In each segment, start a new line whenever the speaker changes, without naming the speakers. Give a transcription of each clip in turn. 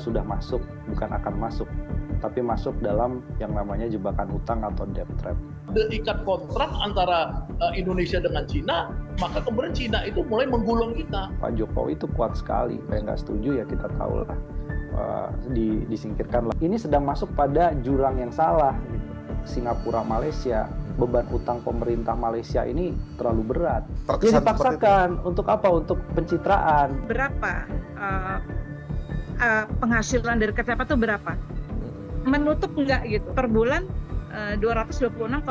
sudah masuk, bukan akan masuk, tapi masuk dalam yang namanya jebakan hutang atau debt trap.
Ikat kontrak antara eh, Indonesia dengan Cina, maka kemudian Cina itu mulai menggulung kita. Pak
Jokowi itu kuat sekali, saya nggak setuju ya kita tahu lah, uh, di, disingkirkan lah. Ini sedang masuk pada jurang yang salah, gitu. Singapura, Malaysia, beban utang pemerintah Malaysia ini terlalu berat. Terkesan ya dipaksakan untuk apa? Untuk pencitraan.
Berapa uh, uh, penghasilan dari kerja apa tuh berapa menutup enggak gitu per bulan eh, uh, 226,9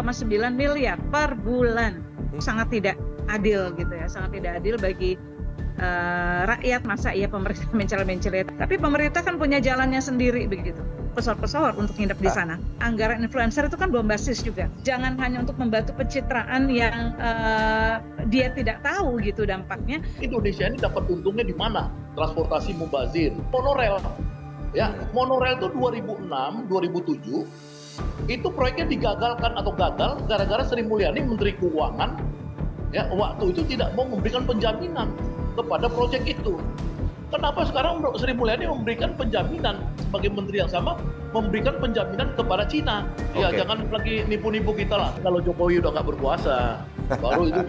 miliar per bulan mm. sangat tidak adil gitu ya sangat tidak adil bagi uh, rakyat masa iya pemerintah mencela-mencela tapi pemerintah kan punya jalannya sendiri begitu pesohor-pesohor untuk nginep di ah. sana. Anggaran influencer itu kan belum basis juga. Jangan hanya untuk membantu pencitraan yang uh, dia tidak tahu gitu dampaknya. Indonesia ini dapat untungnya di mana?
Transportasi mubazir,
monorel. Ya, monorel itu 2006,
2007 itu proyeknya digagalkan atau gagal gara-gara Sri Mulyani Menteri Keuangan ya waktu itu tidak mau memberikan penjaminan kepada proyek itu Kenapa sekarang Sri Mulyani memberikan penjaminan sebagai menteri yang sama memberikan penjaminan kepada Cina? Okay. Ya jangan lagi nipu-nipu kita lah. Kalau Jokowi udah nggak berkuasa, baru itu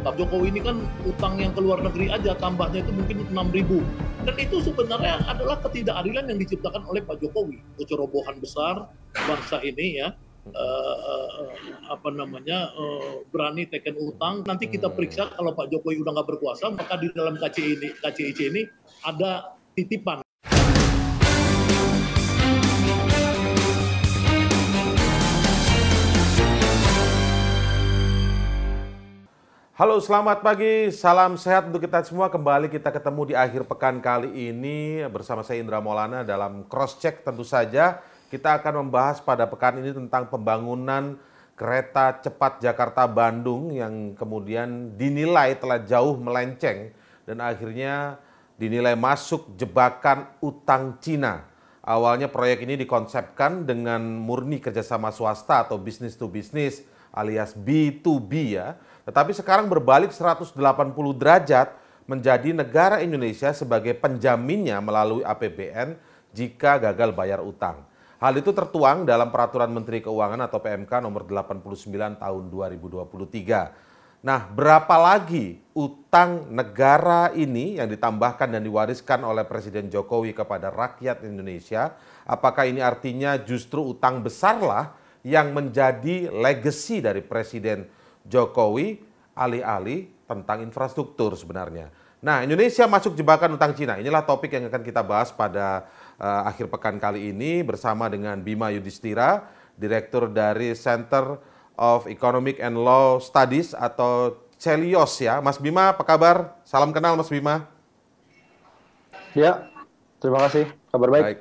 Pak Jokowi ini kan utang yang ke luar negeri aja tambahnya itu mungkin enam ribu. Dan itu sebenarnya adalah ketidakadilan yang diciptakan oleh Pak Jokowi. Kecerobohan besar bangsa ini ya uh, apa namanya uh, berani teken utang nanti kita hmm. periksa kalau Pak Jokowi udah nggak berkuasa maka di dalam KCI ini KCIC ini ada titipan
Halo, selamat pagi. Salam sehat untuk kita semua. Kembali kita ketemu di akhir pekan kali ini bersama saya Indra Maulana dalam cross check tentu saja. Kita akan membahas pada pekan ini tentang pembangunan kereta cepat Jakarta-Bandung yang kemudian dinilai telah jauh melenceng dan akhirnya dinilai masuk jebakan utang Cina. Awalnya proyek ini dikonsepkan dengan murni kerjasama swasta atau bisnis to bisnis alias B2B ya. Tetapi sekarang berbalik 180 derajat menjadi negara Indonesia sebagai penjaminnya melalui APBN jika gagal bayar utang. Hal itu tertuang dalam Peraturan Menteri Keuangan atau PMK nomor 89 tahun 2023. Nah, berapa lagi utang negara ini yang ditambahkan dan diwariskan oleh Presiden Jokowi kepada rakyat Indonesia? Apakah ini artinya justru utang besarlah yang menjadi legacy dari Presiden Jokowi alih-alih tentang infrastruktur sebenarnya? Nah, Indonesia masuk jebakan utang Cina. Inilah topik yang akan kita bahas pada uh, akhir pekan kali ini bersama dengan Bima Yudhistira, Direktur dari Center of Economic and Law Studies atau Celios ya. Mas Bima, apa kabar? Salam kenal Mas Bima. Ya, terima kasih. Kabar baik. baik.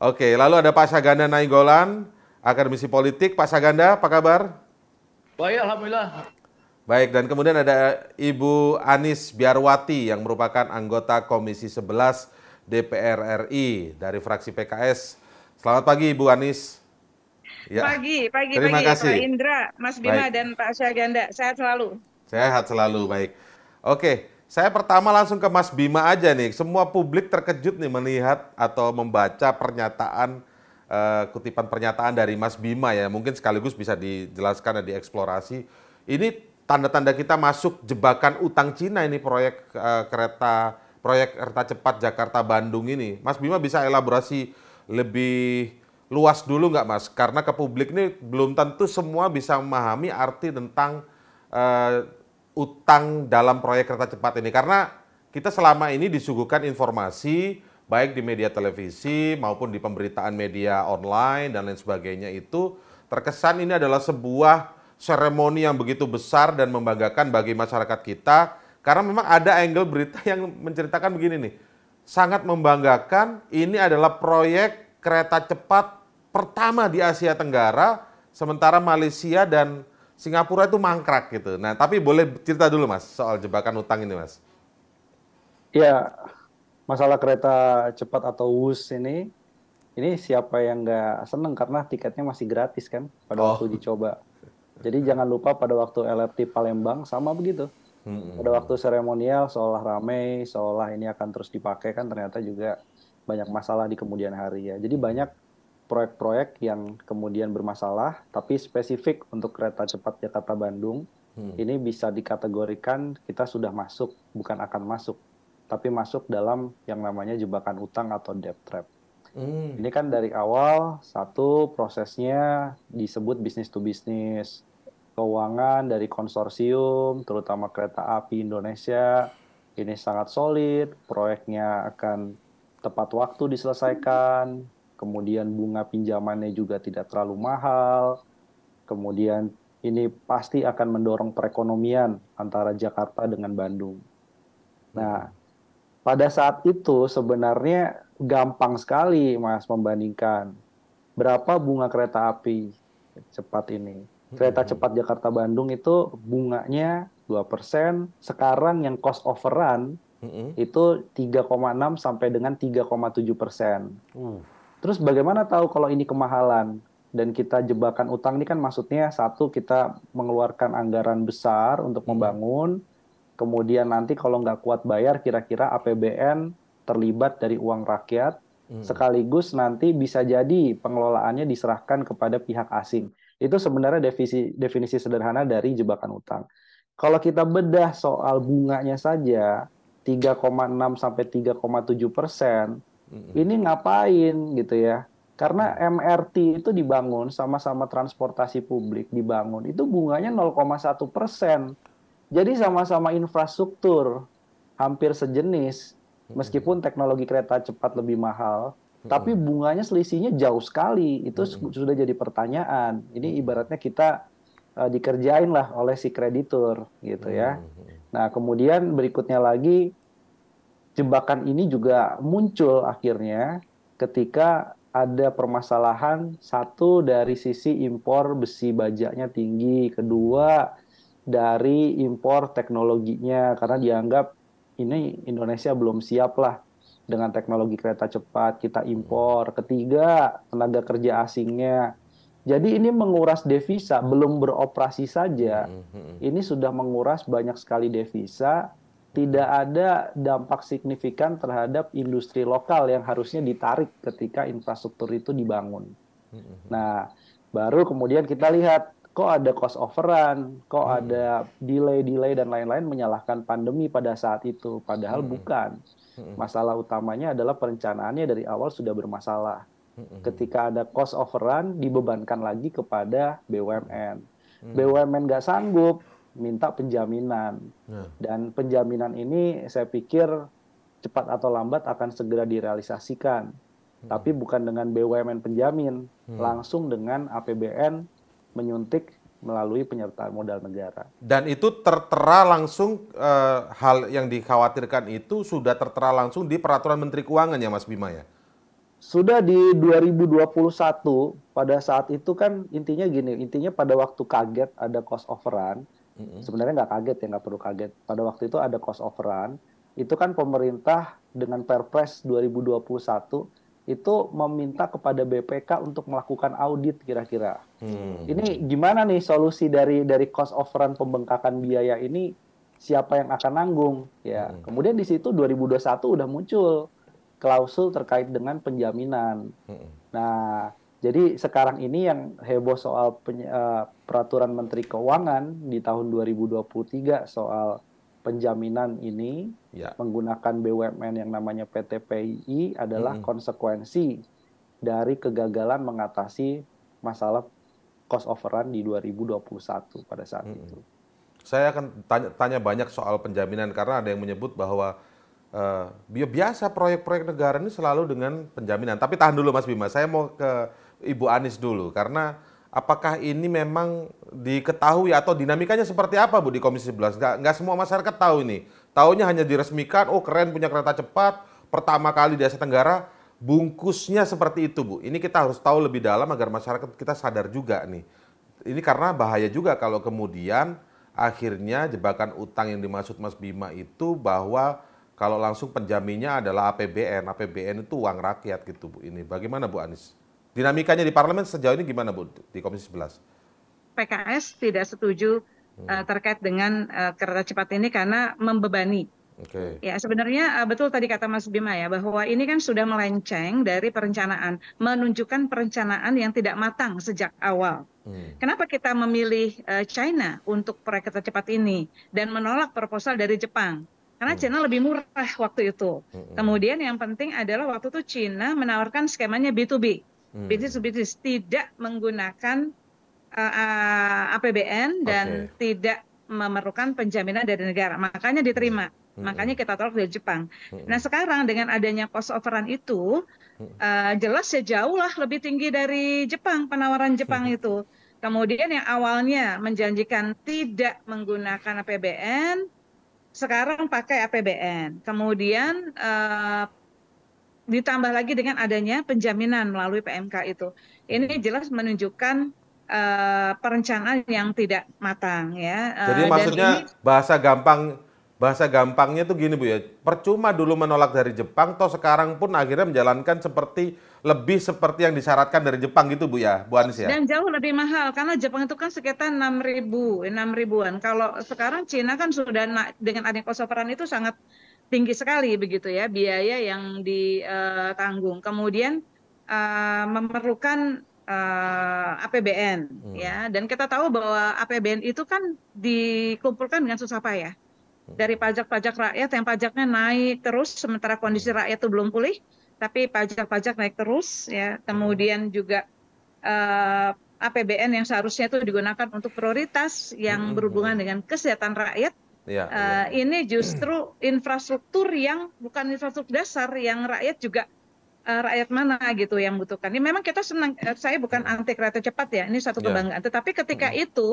Oke, lalu ada Pak Saganda Naigolan, Akademisi Politik. Pak Saganda, apa kabar?
Baik, Alhamdulillah.
Baik, dan kemudian ada Ibu Anis Biarwati yang merupakan anggota Komisi 11 DPR RI dari fraksi PKS. Selamat pagi Ibu Anis. Ya.
Pagi, pagi, Terima pagi kasih. Pak Indra, Mas Bima baik. dan Pak Syaganda. Sehat selalu.
Sehat selalu, baik. Oke, saya pertama langsung ke Mas Bima aja nih. Semua publik terkejut nih melihat atau membaca pernyataan uh, kutipan pernyataan dari Mas Bima ya. Mungkin sekaligus bisa dijelaskan dan dieksplorasi. Ini tanda-tanda kita masuk jebakan utang Cina ini proyek uh, kereta proyek kereta cepat Jakarta Bandung ini. Mas Bima bisa elaborasi lebih luas dulu nggak Mas? Karena ke publik ini belum tentu semua bisa memahami arti tentang uh, utang dalam proyek kereta cepat ini. Karena kita selama ini disuguhkan informasi baik di media televisi maupun di pemberitaan media online dan lain sebagainya itu terkesan ini adalah sebuah seremoni yang begitu besar dan membanggakan bagi masyarakat kita karena memang ada angle berita yang menceritakan begini nih. Sangat membanggakan ini adalah proyek kereta cepat pertama di Asia Tenggara sementara Malaysia dan Singapura itu mangkrak gitu. Nah, tapi boleh cerita dulu Mas soal jebakan utang ini Mas. Ya, masalah kereta cepat atau WUS ini ini siapa
yang nggak seneng karena tiketnya masih gratis kan pada oh. waktu dicoba. Jadi jangan lupa pada waktu LRT Palembang sama begitu. Hmm. Pada waktu seremonial seolah ramai, seolah ini akan terus dipakai kan ternyata juga banyak masalah di kemudian hari ya. Jadi banyak proyek-proyek yang kemudian bermasalah, tapi spesifik untuk kereta cepat Jakarta Bandung hmm. ini bisa dikategorikan kita sudah masuk, bukan akan masuk, tapi masuk dalam yang namanya jebakan utang atau debt trap. Hmm. Ini kan dari awal satu prosesnya disebut bisnis to bisnis keuangan dari konsorsium, terutama kereta api Indonesia, ini sangat solid, proyeknya akan tepat waktu diselesaikan, kemudian bunga pinjamannya juga tidak terlalu mahal, kemudian ini pasti akan mendorong perekonomian antara Jakarta dengan Bandung. Nah, pada saat itu sebenarnya gampang sekali Mas membandingkan berapa bunga kereta api cepat ini. Kereta cepat Jakarta Bandung itu bunganya dua persen. sekarang yang cost overrun mm-hmm. itu 3,6 sampai dengan 3,7%. persen. Uh. Terus bagaimana tahu kalau ini kemahalan? Dan kita jebakan utang ini kan maksudnya satu kita mengeluarkan anggaran besar untuk membangun, kemudian nanti kalau nggak kuat bayar kira-kira APBN terlibat dari uang rakyat, sekaligus nanti bisa jadi pengelolaannya diserahkan kepada pihak asing. Itu sebenarnya definisi definisi sederhana dari jebakan utang. Kalau kita bedah soal bunganya saja 3,6 sampai 3,7 persen, mm-hmm. ini ngapain gitu ya? Karena MRT mm. itu dibangun sama-sama transportasi publik dibangun, itu bunganya 0,1 persen. Jadi sama-sama infrastruktur hampir sejenis, meskipun teknologi kereta cepat lebih mahal, tapi bunganya selisihnya jauh sekali. Itu hmm. sudah jadi pertanyaan. Ini ibaratnya kita uh, dikerjain lah oleh si kreditur gitu ya. Hmm. Nah, kemudian berikutnya lagi jebakan ini juga muncul akhirnya ketika ada permasalahan satu dari sisi impor besi bajaknya tinggi, kedua dari impor teknologinya karena dianggap ini Indonesia belum siap lah dengan teknologi kereta cepat kita impor. Hmm. Ketiga, tenaga kerja asingnya. Jadi ini menguras devisa, hmm. belum beroperasi saja. Hmm, ini sudah menguras banyak sekali devisa, tidak ada dampak signifikan terhadap industri lokal yang harusnya ditarik ketika infrastruktur itu dibangun. Nah, baru kemudian kita lihat kok ada cost overrun, kok ada delay-delay dan lain-lain menyalahkan pandemi pada saat itu, padahal bukan. Masalah utamanya adalah perencanaannya dari awal sudah bermasalah. Ketika ada cost overrun dibebankan lagi kepada BUMN. BUMN nggak sanggup minta penjaminan. Nah. Dan penjaminan ini saya pikir cepat atau lambat akan segera direalisasikan. Tapi bukan dengan BUMN penjamin, langsung dengan APBN menyuntik melalui penyertaan modal
negara. Dan itu tertera langsung e, hal yang dikhawatirkan itu sudah tertera langsung di peraturan Menteri Keuangan ya Mas Bima ya.
Sudah di 2021 pada saat itu kan intinya gini, intinya pada waktu kaget ada cost overrun. Mm-hmm. Sebenarnya nggak kaget ya nggak perlu kaget. Pada waktu itu ada cost overrun, itu kan pemerintah dengan Perpres 2021 itu meminta kepada BPK untuk melakukan audit kira-kira. Hmm. Ini gimana nih solusi dari dari cost overrun pembengkakan biaya ini siapa yang akan nanggung ya. Hmm. Kemudian di situ 2021 udah muncul klausul terkait dengan penjaminan. Hmm. Nah, jadi sekarang ini yang heboh soal peny- uh, eh, peraturan Menteri Keuangan di tahun 2023 soal penjaminan ini ya. menggunakan BUMN yang namanya PT PII adalah hmm. konsekuensi dari kegagalan mengatasi masalah cost overrun di 2021 pada saat hmm.
itu. Saya akan tanya, tanya banyak soal penjaminan karena ada yang menyebut bahwa uh, biasa proyek-proyek negara ini selalu dengan penjaminan. Tapi tahan dulu Mas Bima, saya mau ke Ibu Anis dulu karena Apakah ini memang diketahui atau dinamikanya seperti apa Bu di Komisi 11? Nggak, nggak semua masyarakat tahu ini. Tahunya hanya diresmikan, oh keren punya kereta cepat, pertama kali di Asia Tenggara, bungkusnya seperti itu Bu. Ini kita harus tahu lebih dalam agar masyarakat kita sadar juga nih. Ini karena bahaya juga kalau kemudian akhirnya jebakan utang yang dimaksud Mas Bima itu bahwa kalau langsung penjaminnya adalah APBN. APBN itu uang rakyat gitu Bu. Ini bagaimana Bu Anies? Dinamikanya di parlemen sejauh ini gimana Bu di Komisi 11?
PKS tidak setuju hmm. uh, terkait dengan uh, kereta cepat ini karena membebani Okay. Ya sebenarnya uh, betul tadi kata Mas Bima ya bahwa ini kan sudah melenceng dari perencanaan, menunjukkan perencanaan yang tidak matang sejak awal. Hmm. Kenapa kita memilih uh, China untuk proyek kereta cepat ini dan menolak proposal dari Jepang? Karena hmm. China lebih murah waktu itu. Hmm. Kemudian yang penting adalah waktu itu China menawarkan skemanya B2B. Hmm. bisnis to bisnis tidak menggunakan uh, eh, eh, APBN dan okay. tidak memerlukan penjaminan dari negara makanya diterima hmm. hmm. makanya kita tolak dari Jepang hmm. nah sekarang dengan adanya cost overrun itu uh, jelas ya jauh lah lebih tinggi dari Jepang penawaran Jepang hmm. itu Kemudian yang awalnya menjanjikan tidak menggunakan APBN, sekarang pakai APBN. Kemudian uh, ditambah lagi dengan adanya penjaminan melalui PMK itu. Ini jelas menunjukkan uh, perencanaan yang tidak matang ya. Uh, Jadi maksudnya ini,
bahasa gampang bahasa gampangnya tuh gini Bu ya. Percuma dulu menolak dari Jepang toh sekarang pun akhirnya menjalankan seperti lebih seperti yang disyaratkan dari Jepang gitu Bu ya, Bu Anis ya. Dan
jauh lebih mahal karena Jepang itu kan sekitar enam ribu, 6 ribuan. Kalau sekarang Cina kan sudah dengan adanya kosoperan itu sangat tinggi sekali begitu ya biaya yang ditanggung. Eh, Kemudian uh, memerlukan uh, eh, APBN hmm. ya dan kita tahu bahwa APBN itu kan dikumpulkan dengan susah payah. Hmm. Dari pajak-pajak rakyat yang pajaknya naik terus sementara kondisi hmm. rakyat itu belum pulih, tapi pajak-pajak naik terus ya. Hmm. Kemudian juga uh, APBN yang seharusnya itu digunakan untuk prioritas yang berhubungan dengan kesehatan rakyat Ya, Ini justru infrastruktur yang bukan infrastruktur dasar yang rakyat juga eh, rakyat mana gitu yang butuhkan. Ini memang kita senang. Eh, saya bukan hmm. anti kereta cepat ya. Ini satu iya. kebanggaan. Ya. Tetapi ketika hmm. itu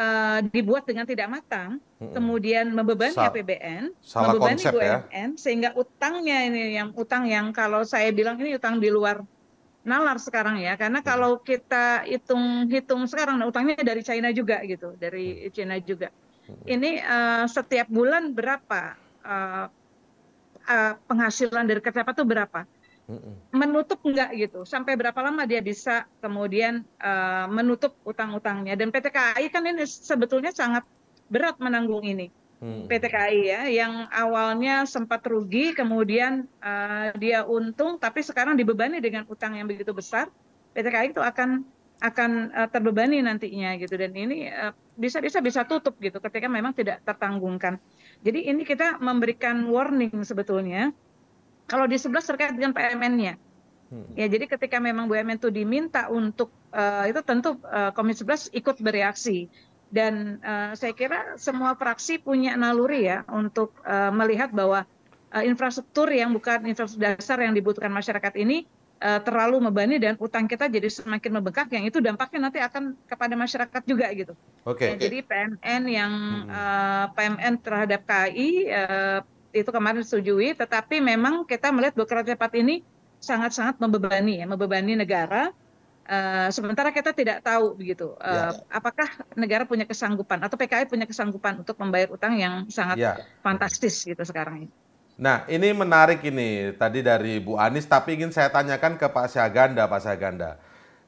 uh, dibuat dengan tidak matang, hmm. kemudian membebani Sa APBN, membebani konsep, BUMN, ya? sehingga utangnya ini yang utang yang kalau saya bilang ini utang di luar nalar sekarang ya karena hmm. kalau kita hitung-hitung sekarang nah utangnya dari China juga gitu dari hmm. China juga ini uh, setiap bulan berapa uh, uh, penghasilan dari kerja apa tuh berapa? menutup enggak gitu sampai berapa lama dia bisa kemudian uh, menutup utang-utangnya dan PT KAI kan ini sebetulnya sangat berat menanggung ini hmm. PT KAI ya yang awalnya sempat rugi kemudian uh, dia untung tapi sekarang dibebani dengan utang yang begitu besar PT KAI itu akan akan uh, terbebani nantinya gitu dan ini bisa-bisa eh, uh, bisa tutup gitu ketika memang tidak tertanggungkan. Jadi ini kita memberikan warning sebetulnya kalau di sebelas terkait dengan PMN-nya. Hmm. Ya jadi ketika memang BUMN itu diminta untuk uh, itu tentu uh, Komisi 11 ikut bereaksi dan uh, saya kira semua fraksi punya naluri ya untuk uh, melihat bahwa uh, infrastruktur yang bukan infrastruktur dasar yang dibutuhkan masyarakat ini Eh, terlalu membebani dan utang kita jadi semakin membengkak yang itu dampaknya nanti akan kepada masyarakat juga gitu. Oke. Okay. Ya, jadi PMN yang hmm. uh, eh, PMN terhadap KI uh, eh, itu kemarin setujui, tetapi memang kita melihat bekerja cepat ini sangat-sangat membebani ya, membebani negara. Uh, sementara kita tidak tahu begitu uh, yeah. apakah negara punya kesanggupan atau PKI punya kesanggupan untuk membayar utang yang sangat yeah. fantastis gitu sekarang ini.
Nah, ini menarik ini tadi dari Bu Anis tapi ingin saya tanyakan ke Pak Syaganda, Pak Syaganda.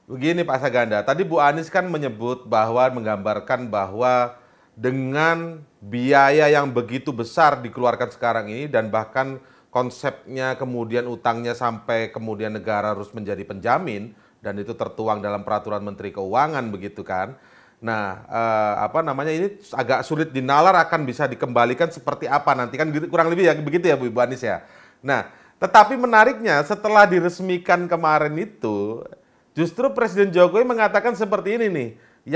Begini Pak Syaganda, tadi Bu Anis kan menyebut bahwa menggambarkan bahwa dengan biaya yang begitu besar dikeluarkan sekarang ini dan bahkan konsepnya kemudian utangnya sampai kemudian negara harus menjadi penjamin dan itu tertuang dalam peraturan Menteri Keuangan begitu kan. Nah, eh, apa namanya ini agak sulit dinalar akan bisa dikembalikan seperti apa nanti kan gitu, kurang lebih ya begitu ya Bu Ibu Anis ya. Nah, tetapi menariknya setelah diresmikan kemarin itu justru Presiden Jokowi mengatakan seperti ini nih,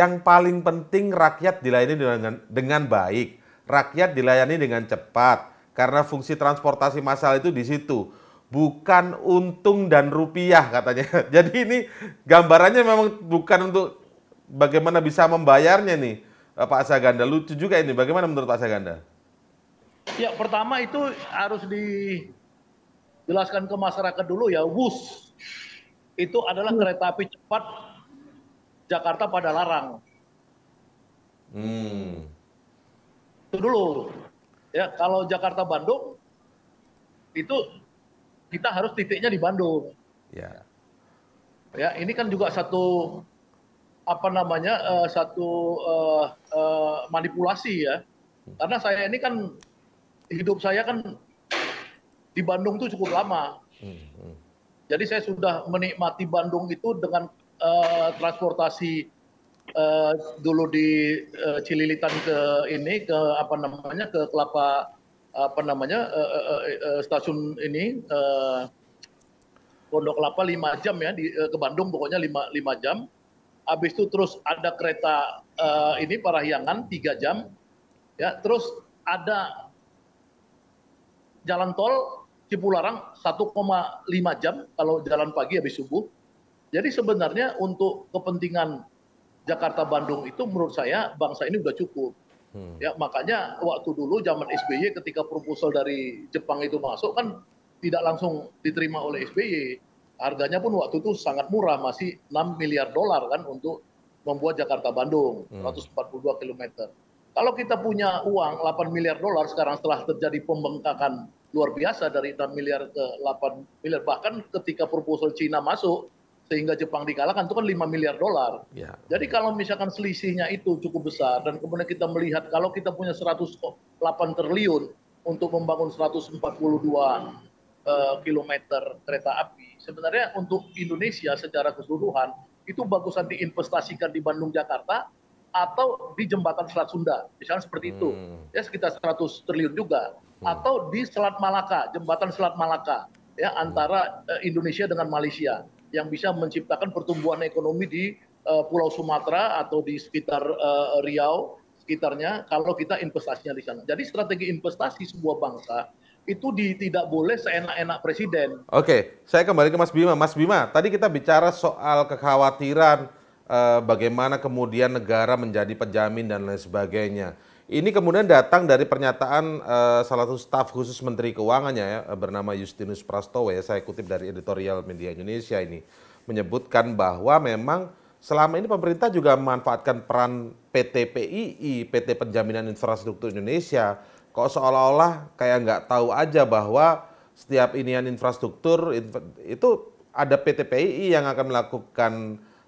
yang paling penting rakyat dilayani dengan dengan baik, rakyat dilayani dengan cepat karena fungsi transportasi massal itu di situ bukan untung dan rupiah katanya. Jadi ini gambarannya memang bukan untuk bagaimana bisa membayarnya nih eh, Pak Saganda? Lucu juga ini. Bagaimana menurut Pak Saganda?
Ya pertama itu harus dijelaskan ke masyarakat dulu ya. WUS itu adalah hmm. kereta api cepat Jakarta pada larang.
Hmm.
Itu dulu. Ya, kalau Jakarta Bandung itu kita harus titiknya di Bandung. Ya. Ya, ini kan juga satu apa namanya uh, satu uh, uh, manipulasi ya karena saya ini kan hidup saya kan di Bandung tuh cukup lama jadi saya sudah menikmati Bandung itu dengan uh, transportasi uh, dulu di uh, Cililitan ke ini ke apa namanya ke Kelapa apa namanya uh, uh, uh, stasiun ini uh, Pondok Kelapa lima jam ya di, uh, ke Bandung pokoknya lima 5 jam habis itu terus ada kereta uh, ini Parahyangan tiga jam, ya terus ada jalan tol Cipularang 1,5 jam kalau jalan pagi habis subuh. Jadi sebenarnya untuk kepentingan Jakarta Bandung itu menurut saya bangsa ini sudah cukup. Hmm. Ya makanya waktu dulu zaman SBY ketika proposal dari Jepang itu masuk kan tidak langsung diterima oleh SBY harganya pun waktu itu sangat murah, masih 6 miliar dolar kan untuk membuat Jakarta-Bandung, hmm. 142 km. Kalau kita punya uang 8 miliar dolar sekarang setelah terjadi pembengkakan luar biasa dari 6 miliar ke 8 miliar, bahkan ketika proposal Cina masuk, sehingga Jepang dikalahkan itu kan 5 miliar dolar. Ya. Jadi kalau misalkan selisihnya itu cukup besar dan kemudian kita melihat kalau kita punya 108 triliun untuk membangun 142 Eh, kilometer kereta api, sebenarnya untuk Indonesia secara keseluruhan itu bagusan diinvestasikan di Bandung Jakarta atau di jembatan Selat Sunda, misalnya seperti itu, hmm. ya sekitar 100 triliun juga, hmm. atau di Selat Malaka, jembatan Selat Malaka, ya hmm. antara uh, Indonesia dengan Malaysia yang bisa menciptakan pertumbuhan ekonomi di uh, Pulau Sumatera atau di sekitar uh, Riau sekitarnya kalau kita investasinya di sana. Jadi strategi investasi sebuah bangsa itu di, tidak boleh seenak-enak presiden.
Oke, saya kembali ke Mas Bima. Mas Bima, tadi kita bicara soal kekhawatiran eh, bagaimana kemudian negara menjadi penjamin dan lain sebagainya. Ini kemudian datang dari pernyataan eh, salah satu staf khusus Menteri Keuangannya ya, eh, bernama Justinus Prastowo ya, saya kutip dari editorial Media Indonesia ini, menyebutkan bahwa memang selama ini pemerintah juga memanfaatkan peran PT PII, PT Penjaminan Infrastruktur Indonesia, kok seolah-olah kayak nggak tahu aja bahwa setiap inian infrastruktur itu ada PTPI yang akan melakukan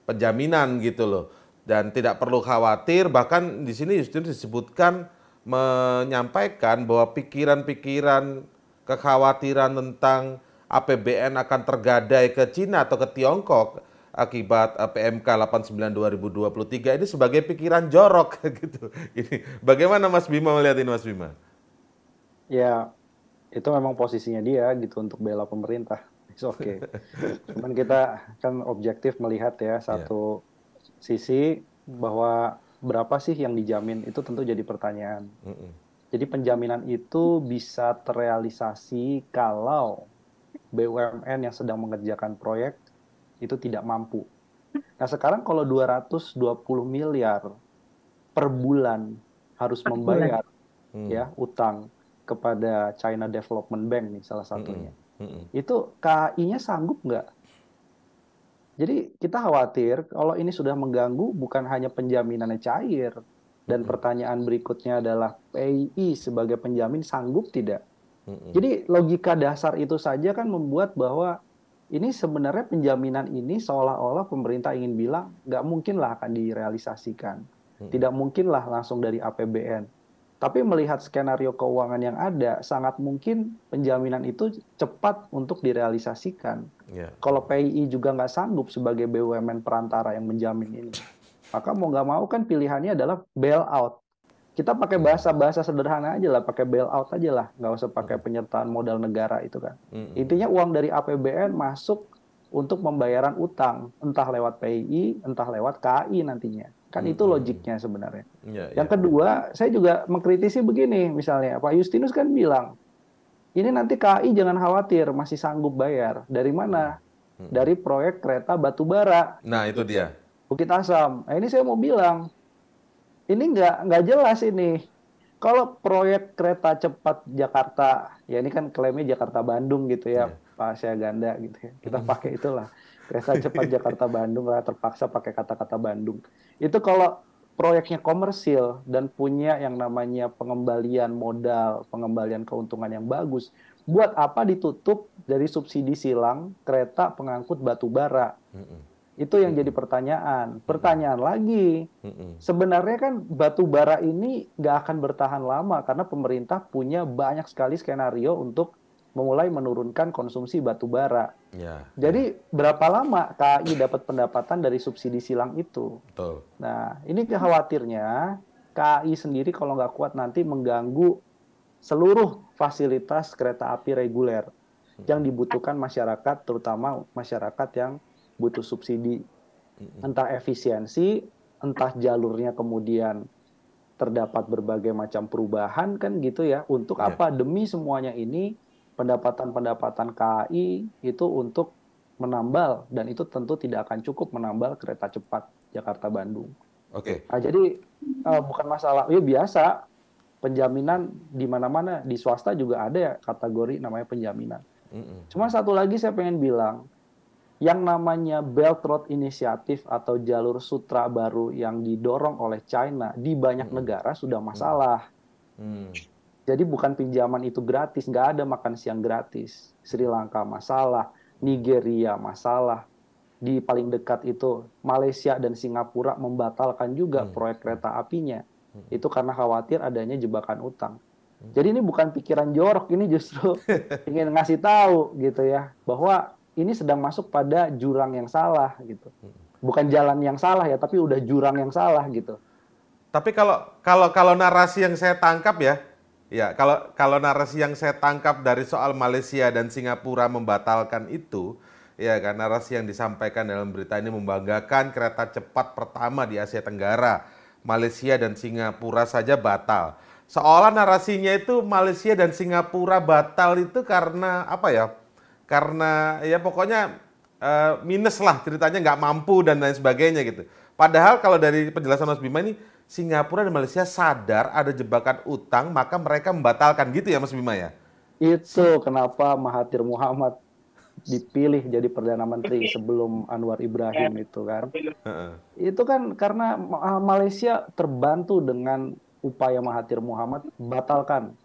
penjaminan gitu loh dan tidak perlu khawatir bahkan di sini justru disebutkan menyampaikan bahwa pikiran-pikiran kekhawatiran tentang APBN akan tergadai ke Cina atau ke Tiongkok akibat PMK 89 2023 ini sebagai pikiran jorok gitu. Ini bagaimana Mas Bima melihat ini Mas Bima?
ya itu memang posisinya dia gitu untuk bela pemerintah. Oke, okay. Cuman kita kan objektif melihat ya iya. satu yeah. sisi bahwa berapa sih yang dijamin itu tentu jadi pertanyaan. Mm -mm. Jadi penjaminan itu bisa terrealisasi kalau BUMN yang sedang mengerjakan proyek itu tidak mampu. Nah sekarang kalau 220 miliar per bulan harus membayar bulan. Hmm. ya utang kepada China Development Bank nih salah satunya. Mm -hmm. Itu KI-nya sanggup nggak? Jadi kita khawatir kalau ini sudah mengganggu bukan hanya penjaminannya cair dan mm -hmm. pertanyaan berikutnya adalah PI sebagai penjamin sanggup tidak? Mm -hmm. Jadi logika dasar itu saja kan membuat bahwa ini sebenarnya penjaminan ini seolah-olah pemerintah ingin bilang nggak mungkinlah akan direalisasikan, mm -hmm. tidak mungkinlah langsung dari APBN tapi melihat skenario keuangan yang ada, sangat mungkin penjaminan itu cepat untuk direalisasikan. Yeah. Kalau PII juga nggak sanggup sebagai BUMN perantara yang menjamin ini, maka mau nggak mau kan pilihannya adalah bailout. Kita pakai bahasa-bahasa sederhana aja lah, pakai bailout aja lah, nggak usah pakai hmm. penyertaan modal negara itu kan. Mm -hmm. Intinya uang dari APBN masuk untuk pembayaran utang, entah lewat PII, entah lewat KAI nantinya. Kan itu hmm. logiknya sebenarnya. Ya, Yang ya. kedua, saya juga mengkritisi begini, misalnya Pak Justinus kan bilang, ini nanti KAI jangan khawatir, masih sanggup bayar. Dari mana? Hmm. Dari proyek kereta batubara.
Nah itu dia.
Bukit Asam. Nah, ini saya mau bilang, ini nggak nggak jelas ini. Kalau proyek kereta cepat Jakarta, ya ini kan klaimnya Jakarta Bandung gitu ya. Yeah Pak Ganda gitu ya. Kita hmm. pakai itulah kereta cepat Jakarta Bandung lah terpaksa pakai kata-kata Bandung. Itu kalau proyeknya komersil dan punya yang namanya pengembalian modal, pengembalian keuntungan yang bagus, buat apa ditutup dari subsidi silang kereta pengangkut batu bara? Itu yang jadi pertanyaan. Pertanyaan lagi, sebenarnya kan batu bara ini nggak akan bertahan lama karena pemerintah punya banyak sekali skenario untuk memulai menurunkan konsumsi batu bara. Ya, Jadi ya. berapa lama KAI dapat pendapatan dari subsidi silang itu? Betul. Nah, ini khawatirnya KAI sendiri kalau nggak kuat nanti mengganggu seluruh fasilitas kereta api reguler hmm. yang dibutuhkan masyarakat, terutama masyarakat yang butuh subsidi. Hmm. Entah efisiensi, entah jalurnya kemudian terdapat berbagai macam perubahan kan gitu ya. Untuk ya. apa? Demi semuanya ini pendapatan-pendapatan KAI itu untuk menambal dan itu tentu tidak akan cukup menambal kereta cepat Jakarta-Bandung. Oke. Okay. Nah, jadi uh, bukan masalah, ya biasa penjaminan di mana-mana di swasta juga ada ya kategori namanya penjaminan. Mm -mm. Cuma satu lagi saya pengen bilang, yang namanya Belt Road Initiative atau jalur sutra baru yang didorong oleh China di banyak mm negara sudah masalah. Hmm. Jadi bukan pinjaman itu gratis, nggak ada makan siang gratis. Sri Lanka masalah, Nigeria masalah, di paling dekat itu Malaysia dan Singapura membatalkan juga hmm. proyek kereta apinya. Hmm. Itu karena khawatir adanya jebakan utang. Hmm. Jadi ini bukan pikiran jorok, ini justru ingin ngasih tahu gitu ya bahwa ini sedang masuk pada jurang yang salah gitu. Hmm. Bukan jalan yang salah ya, tapi udah jurang yang salah gitu.
Tapi kalau kalau kalau narasi yang saya tangkap ya, Ya, kalau kalau narasi yang saya tangkap dari soal Malaysia dan Singapura membatalkan itu, ya kan narasi yang disampaikan dalam berita ini membanggakan kereta cepat pertama di Asia Tenggara. Malaysia dan Singapura saja batal. Seolah narasinya itu Malaysia dan Singapura batal itu karena apa ya? Karena ya pokoknya eh, minus lah ceritanya nggak mampu dan lain sebagainya gitu. Padahal kalau dari penjelasan Mas Bima ini Singapura dan Malaysia sadar ada jebakan utang maka mereka membatalkan gitu ya Mas Bima ya. Itu kenapa
Mahathir Muhammad dipilih jadi perdana menteri sebelum Anwar Ibrahim itu kan. Itu kan karena ah, Malaysia terbantu dengan upaya Mahathir Muhammad batalkan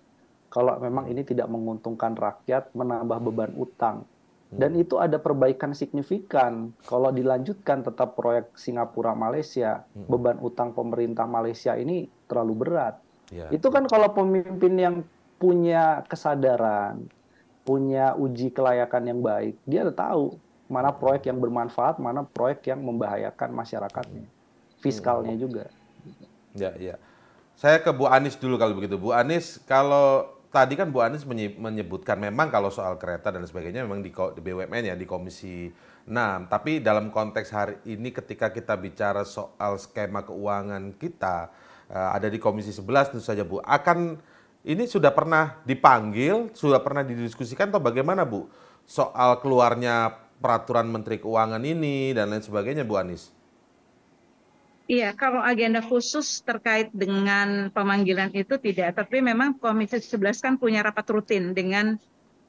kalau memang ini tidak menguntungkan rakyat menambah beban utang. Hmm. Dan itu ada perbaikan signifikan. Kalau dilanjutkan tetap proyek Singapura Malaysia, hmm. beban utang pemerintah Malaysia ini terlalu berat. Ya. Itu kan kalau pemimpin yang punya kesadaran, punya uji kelayakan yang baik, dia tahu mana proyek yang bermanfaat, mana proyek yang membahayakan masyarakatnya, hmm. fiskalnya juga.
Ya, ya. Saya ke Bu Anis dulu kalau begitu. Bu Anis, kalau tadi kan Bu Anies menyebutkan memang kalau soal kereta dan sebagainya memang di, di BUMN ya di Komisi 6. Tapi dalam konteks hari ini ketika kita bicara soal skema keuangan kita eh, ada di Komisi 11 tentu saja Bu. Akan ini sudah pernah dipanggil, sudah pernah didiskusikan atau bagaimana Bu soal keluarnya peraturan Menteri Keuangan ini dan lain sebagainya Bu Anies?
Iya, kalau agenda khusus terkait dengan pemanggilan itu tidak, tapi memang Komisi 11 kan punya rapat rutin dengan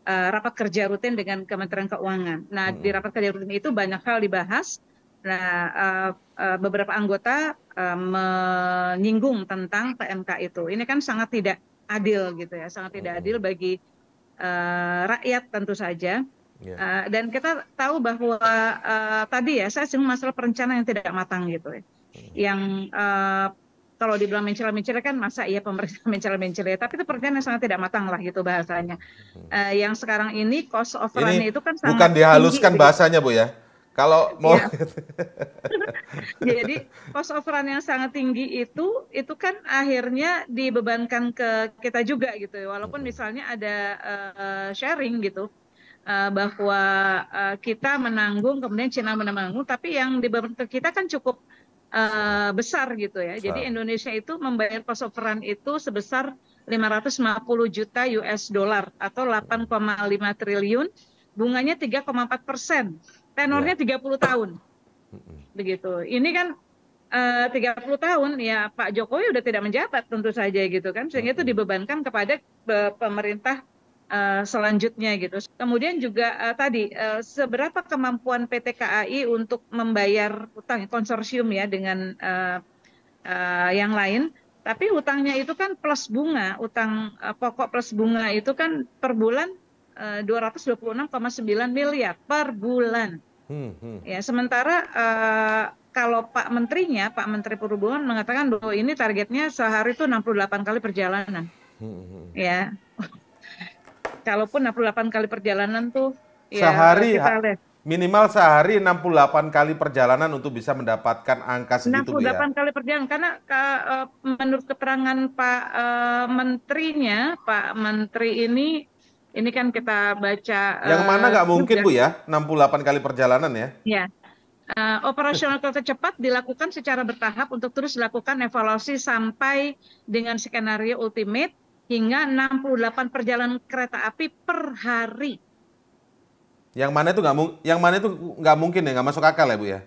uh, rapat kerja rutin dengan Kementerian Keuangan. Nah, hmm. di rapat kerja rutin itu banyak hal dibahas. Nah, uh, uh, beberapa anggota uh, menyinggung tentang PMK itu. Ini kan sangat tidak adil gitu ya, sangat tidak hmm. adil bagi uh, rakyat tentu saja. Yeah. Ya. Uh, dan kita tahu bahwa uh, tadi ya saya singgung masalah perencanaan yang tidak matang gitu ya yang uh, kalau dibilang mencela-mencela kan masa iya pemerintah mencela-mencela ya. tapi itu pertanyaan yang sangat tidak matang lah gitu bahasanya. Uh, yang sekarang ini cost of run itu kan sangat bukan dihaluskan tinggi, gitu.
bahasanya Bu ya. Kalau mau ya.
Jadi cost of run yang sangat tinggi itu itu kan akhirnya dibebankan ke kita juga gitu. Walaupun hmm. misalnya ada uh, sharing gitu bahwa kita menanggung kemudian Cina menanggung tapi yang dibebankan kita kan cukup uh, besar gitu ya. Jadi Indonesia itu membayar cost of run itu sebesar 550 juta US dollar atau 8,5 triliun, bunganya 3,4 persen, tenornya ya. 30 tahun, begitu. Ini kan eh, uh, 30 tahun ya Pak Jokowi udah tidak menjabat tentu saja gitu kan, sehingga itu dibebankan kepada eh, pemerintah Eh, selanjutnya gitu. Kemudian juga uh, tadi uh, seberapa kemampuan PT KAI untuk membayar utang konsorsium ya dengan uh, uh, yang lain. Tapi utangnya itu kan plus bunga, utang uh, pokok plus bunga itu kan per bulan uh, 226,9 miliar per bulan. Hmm, hmm. Ya, sementara uh, kalau Pak Menterinya, Pak Menteri Perhubungan mengatakan bahwa ini targetnya sehari itu 68 kali perjalanan. Hmm, hmm. Ya kalaupun 68 kali perjalanan tuh sehari ya, sehari
minimal sehari 68 kali perjalanan untuk bisa mendapatkan angka segitu 68 ya.
kali perjalanan karena ke, menurut keterangan Pak e, menterinya, Pak menteri ini ini kan kita baca e, Yang mana nggak uh, mungkin Bu ya
68 kali perjalanan ya.
Iya. Uh, operasional kereta cepat dilakukan secara bertahap untuk terus dilakukan evaluasi sampai dengan skenario ultimate hingga 68 perjalanan kereta api per hari.
Yang mana itu nggak yang mana itu nggak mungkin ya, nggak masuk akal ya bu ya?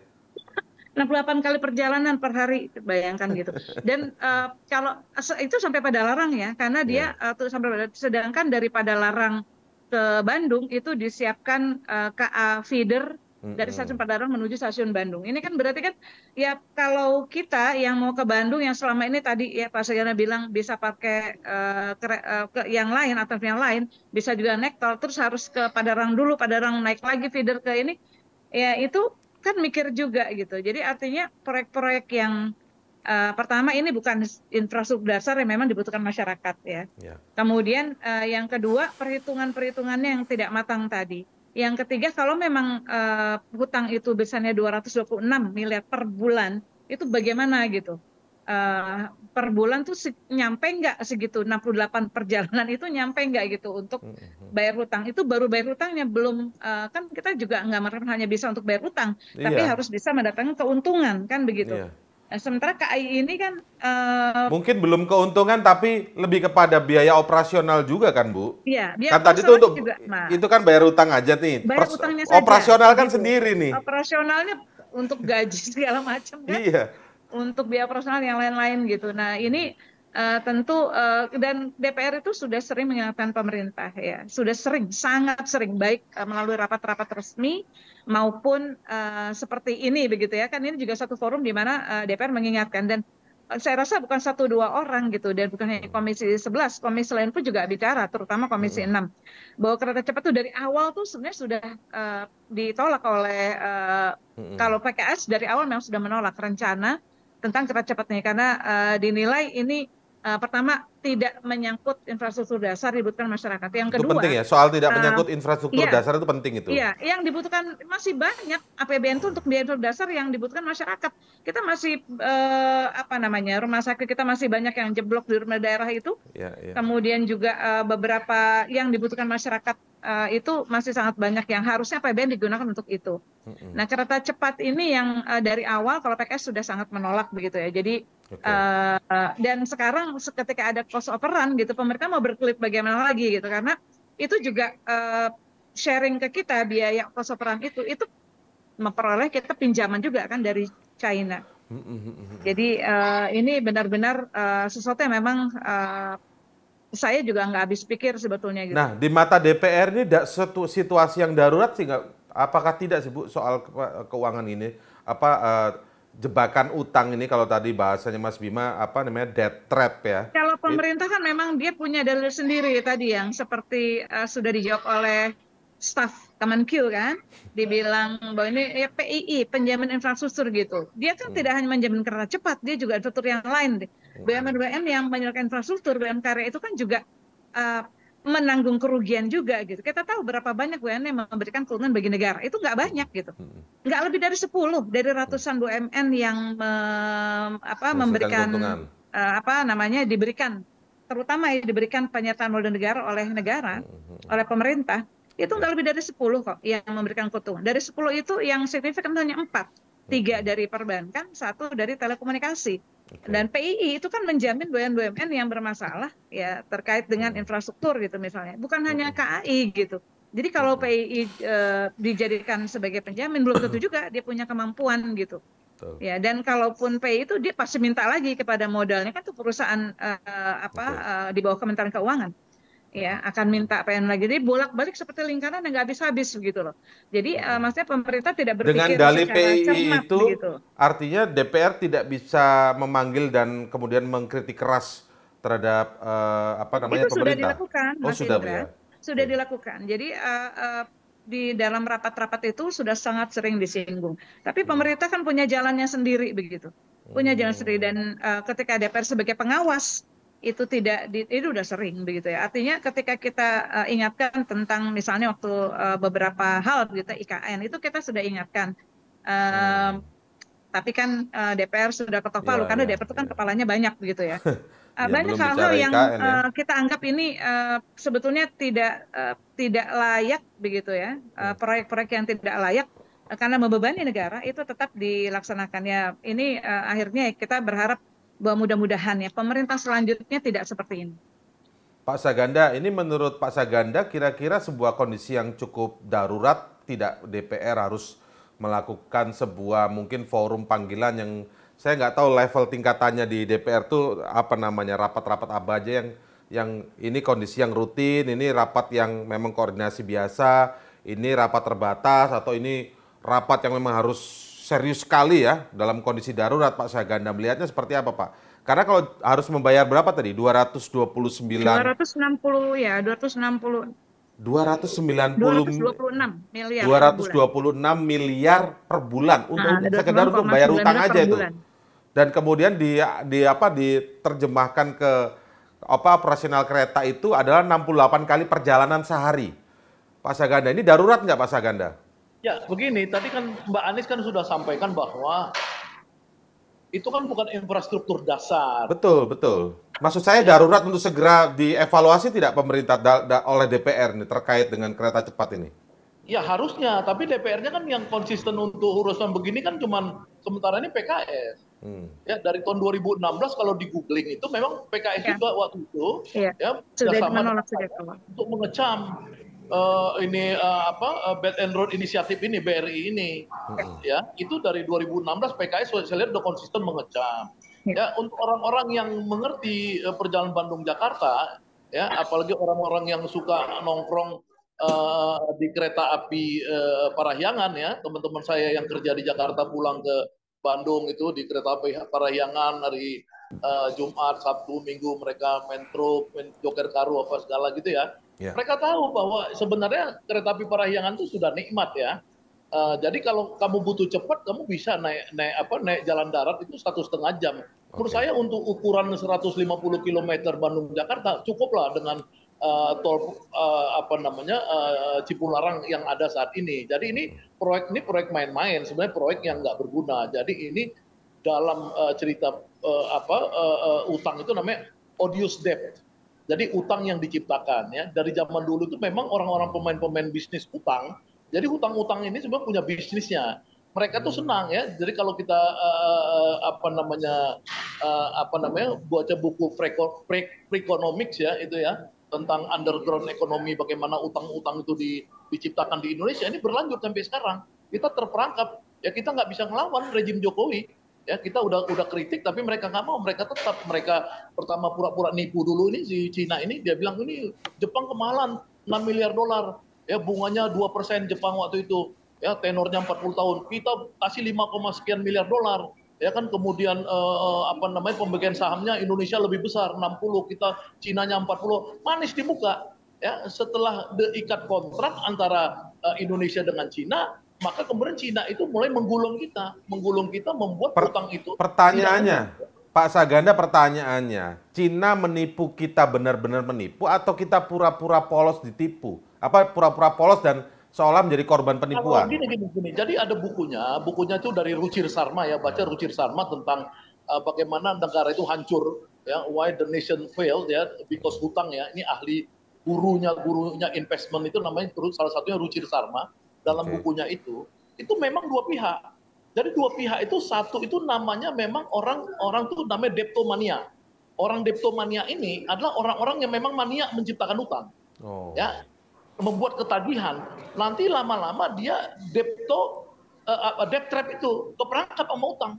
68 kali perjalanan per hari, bayangkan gitu. Dan uh, kalau itu sampai pada larang ya, karena dia yeah. Iya. uh, sampai sedangkan daripada larang ke Bandung itu disiapkan uh, eh, KA feeder dari stasiun Padalarang menuju stasiun Bandung. Ini kan berarti kan ya kalau kita yang mau ke Bandung yang selama ini tadi ya Pak Sayana bilang bisa pakai uh, eh, ke, uh, eh, ke yang lain atau yang lain, bisa juga naik tol terus harus ke Padarang dulu, Padarang naik lagi feeder ke ini. Ya itu kan mikir juga gitu. Jadi artinya proyek-proyek yang uh, pertama ini bukan infrastruktur dasar yang memang dibutuhkan masyarakat ya. ya. Kemudian uh, yang kedua perhitungan-perhitungannya yang tidak matang tadi yang ketiga, kalau memang uh, hutang itu biasanya 226 miliar per bulan, itu bagaimana gitu? Uh, per bulan tuh nyampe nggak segitu 68 perjalanan itu nyampe nggak gitu untuk mm-hmm. bayar hutang itu baru bayar hutangnya belum uh, kan kita juga nggak hanya bisa untuk bayar hutang iya. tapi harus bisa mendatangkan keuntungan kan begitu iya. Nah, sementara KAI ini kan uh, mungkin
belum keuntungan tapi lebih kepada biaya operasional juga kan Bu?
Iya. Biaya kan tadi itu untuk juga, nah. itu
kan bayar utang aja nih. Bayar utangnya saja. Operasional kan gitu. sendiri nih.
Operasionalnya untuk gaji segala macam kan. Iya. Untuk biaya operasional yang lain-lain gitu. Nah ini uh, tentu uh, dan DPR itu sudah sering mengingatkan pemerintah ya, sudah sering, sangat sering baik uh, melalui rapat-rapat resmi maupun uh, seperti ini begitu ya. Kan ini juga satu forum di mana uh, DPR mengingatkan dan saya rasa bukan satu dua orang gitu dan bukan hanya komisi 11, komisi lain pun juga bicara terutama komisi 6 hmm. bahwa kereta cepat itu dari awal tuh sebenarnya sudah uh, ditolak oleh uh, -hmm. kalau PKS dari awal memang sudah menolak rencana tentang kereta cepatnya karena uh, dinilai ini Eh, pertama tidak menyangkut infrastruktur dasar dibutuhkan masyarakat. Yang kedua, itu penting ya, soal tidak menyangkut uh, infrastruktur iya, dasar
itu penting itu. Iya,
yang dibutuhkan masih banyak APBN itu untuk biaya infrastruktur dasar yang dibutuhkan masyarakat. Kita masih uh, apa namanya? rumah sakit kita masih banyak yang jeblok di rumah daerah itu. Iya, iya. Kemudian juga uh, beberapa yang dibutuhkan masyarakat uh, itu masih sangat banyak yang harusnya APBN digunakan untuk itu. Mm -hmm. Nah, kereta cepat ini yang uh, dari awal kalau PKS sudah sangat menolak begitu ya. Jadi Okay. Uh, dan sekarang ketika ada post-operan gitu, pemerintah mau berkelit bagaimana lagi gitu, karena itu juga uh, sharing ke kita biaya post-operan itu, itu memperoleh kita pinjaman juga kan dari China. Jadi uh, ini benar-benar uh, sesuatu yang memang uh, saya juga nggak habis pikir sebetulnya. Gitu. Nah,
di mata DPR ini satu situasi yang darurat sih nggak? Apakah tidak sih Bu soal ke keuangan ini? Apa uh, jebakan utang ini kalau tadi bahasanya Mas Bima apa namanya debt trap ya.
Kalau pemerintah kan memang dia punya dalil sendiri tadi yang seperti uh, sudah dijawab oleh staff Q kan dibilang bahwa ini ya PII penjamin infrastruktur gitu. Dia kan hmm. tidak hanya menjamin kereta cepat, dia juga infrastruktur yang lain. BUMN hmm. BUMN yang menyediakan infrastruktur BUMN karya itu kan juga uh, menanggung kerugian juga gitu. Kita tahu berapa banyak BUMN yang memberikan keuntungan bagi negara. Itu nggak banyak gitu. Hmm. Nggak lebih dari 10 dari hmm. ratusan BUMN yang me, apa memberikan uh, apa namanya diberikan terutama yang diberikan penyertaan modal negara oleh negara, hmm, oleh pemerintah. Itu nggak ya. lebih dari 10 kok yang memberikan keuntungan. Dari 10 itu yang signifikan hanya empat, Tiga dari perbankan, satu dari telekomunikasi. Dan PII itu kan menjamin BUMN bumn yang bermasalah ya terkait dengan hmm. infrastruktur gitu misalnya, bukan hanya hmm. KAI gitu. Jadi kalau hmm. PII e, eh, dijadikan sebagai penjamin belum tentu juga dia punya kemampuan gitu. Ya, dan kalaupun PII itu dia pasti minta lagi kepada modalnya kan itu perusahaan e, apa e, di bawah Kementerian Keuangan ya akan minta PN lagi. Jadi bolak-balik seperti lingkaran yang nggak habis-habis begitu loh. Jadi uh, maksudnya pemerintah tidak berpikir dengan dalih PI itu
begitu. artinya DPR tidak bisa memanggil dan kemudian mengkritik keras terhadap uh, apa namanya itu pemerintah. sudah dilakukan, oh, sudah, Indra. Ya?
Sudah okay. dilakukan. Jadi uh, uh, di dalam rapat-rapat itu sudah sangat sering disinggung. Tapi pemerintah kan punya jalannya sendiri begitu, punya jalan sendiri dan uh, ketika DPR sebagai pengawas itu tidak itu udah sering begitu ya artinya ketika kita uh, ingatkan tentang misalnya waktu uh, beberapa hal gitu IKN itu kita sudah ingatkan uh, hmm. tapi kan uh, eh, DPR sudah ketok palu ya, karena ya, DPR itu kan ya. kepalanya banyak begitu ya uh, banyak hal-hal yang ya. uh, kita anggap ini uh, sebetulnya tidak uh, tidak layak begitu ya hmm. proyek-proyek uh, yang tidak layak karena membebani negara itu tetap dilaksanakannya ini uh, akhirnya kita berharap bahwa mudah-mudahan ya pemerintah selanjutnya tidak seperti ini.
Pak Saganda, ini menurut Pak Saganda kira-kira sebuah kondisi yang cukup darurat tidak DPR harus melakukan sebuah mungkin forum panggilan yang saya nggak tahu level tingkatannya di DPR tuh apa namanya rapat-rapat apa aja yang yang ini kondisi yang rutin, ini rapat yang memang koordinasi biasa, ini rapat terbatas atau ini rapat yang memang harus serius sekali ya dalam kondisi darurat Pak Saganda melihatnya seperti apa Pak? Karena kalau harus membayar berapa tadi? 229 260
ya, 260
290 226
miliar 226
miliar per bulan untuk nah, sekedar untuk bayar utang aja itu. Dan kemudian di di apa diterjemahkan ke apa operasional kereta itu adalah 68 kali perjalanan sehari. Pak Saganda ini darurat nggak Pak Saganda?
Ya, begini, tadi kan Mbak Anies kan sudah sampaikan bahwa itu kan bukan infrastruktur dasar.
Betul, betul. Maksud saya darurat untuk segera dievaluasi tidak pemerintah da da oleh DPR nih terkait dengan kereta cepat ini.
Ya harusnya, tapi DPR-nya kan yang konsisten untuk urusan begini kan cuman sementara ini PKS. Hmm. Ya dari tahun 2016 kalau di googling itu memang PKS ya. juga waktu itu iya. ya, ya sudah sama menolak sudah untuk mengecam uh, ini uh, apa uh, Belt and Road inisiatif ini BRI ini mm-hmm. ya itu dari 2016 PKS saya lihat sudah konsisten mengecam iya. ya untuk orang-orang yang mengerti perjalanan Bandung Jakarta ya apalagi orang-orang yang suka nongkrong uh, di kereta api uh, Parahyangan ya teman-teman saya yang kerja di Jakarta pulang ke Bandung itu di kereta api Parahyangan hari uh, Jumat Sabtu Minggu mereka main truk main joker karu apa segala gitu ya Yeah. Mereka tahu bahwa sebenarnya kereta api Parahyangan itu sudah nikmat ya. Uh, jadi kalau kamu butuh cepat, kamu bisa naik naik apa naik jalan darat itu satu setengah jam. Okay. Menurut saya untuk ukuran 150 km Bandung Jakarta cukuplah dengan uh, tol uh, apa namanya uh, Cipularang yang ada saat ini. Jadi ini proyek ini proyek main-main, sebenarnya proyek yang nggak berguna. Jadi ini dalam uh, cerita uh, apa uh, uh, utang itu namanya odious debt. Jadi utang yang diciptakan ya dari zaman dulu itu memang orang-orang pemain-pemain bisnis utang. Jadi utang-utang ini sebenarnya punya bisnisnya. Mereka tuh hmm. senang ya. Jadi kalau kita uh, apa namanya uh, apa namanya baca buku pre-economics ya itu ya tentang underground ekonomi bagaimana utang-utang itu di, diciptakan di Indonesia ini berlanjut sampai sekarang. Kita terperangkap ya kita nggak bisa ngelawan rejim Jokowi ya kita udah udah kritik tapi mereka nggak mau mereka tetap mereka pertama pura-pura nipu dulu ini si Cina ini dia bilang ini Jepang kemalan 6 miliar dolar ya bunganya dua persen Jepang waktu itu ya tenornya 40 tahun kita kasih 5, sekian miliar dolar ya kan kemudian eh, eh, apa namanya pembagian sahamnya Indonesia lebih besar 60 kita Cinanya 40 manis dibuka ya setelah diikat kontrak antara eh, Indonesia dengan Cina maka kemudian Cina itu mulai menggulung kita, menggulung kita
membuat per utang itu. Pertanyaannya, Pak Saganda pertanyaannya, Cina menipu kita benar-benar menipu atau kita pura-pura polos ditipu? Apa pura-pura polos dan seolah menjadi korban penipuan? Nah,
gini, gini, gini. Jadi ada bukunya, bukunya itu dari Rucir Sarma ya, baca Rucir Sarma tentang uh, bagaimana negara itu hancur, ya, why the nation failed ya, because hutang ya. Ini ahli gurunya gurunya investment itu namanya salah satunya Rucir Sarma dalam okay. bukunya itu itu memang dua pihak. Jadi dua pihak itu satu itu namanya memang orang orang tuh namanya deptomania. Orang deptomania ini adalah orang-orang yang memang mania menciptakan utang. Oh. Ya, membuat ketagihan. Nanti lama-lama dia depto uh, eh, debt trap itu keperangkap sama utang.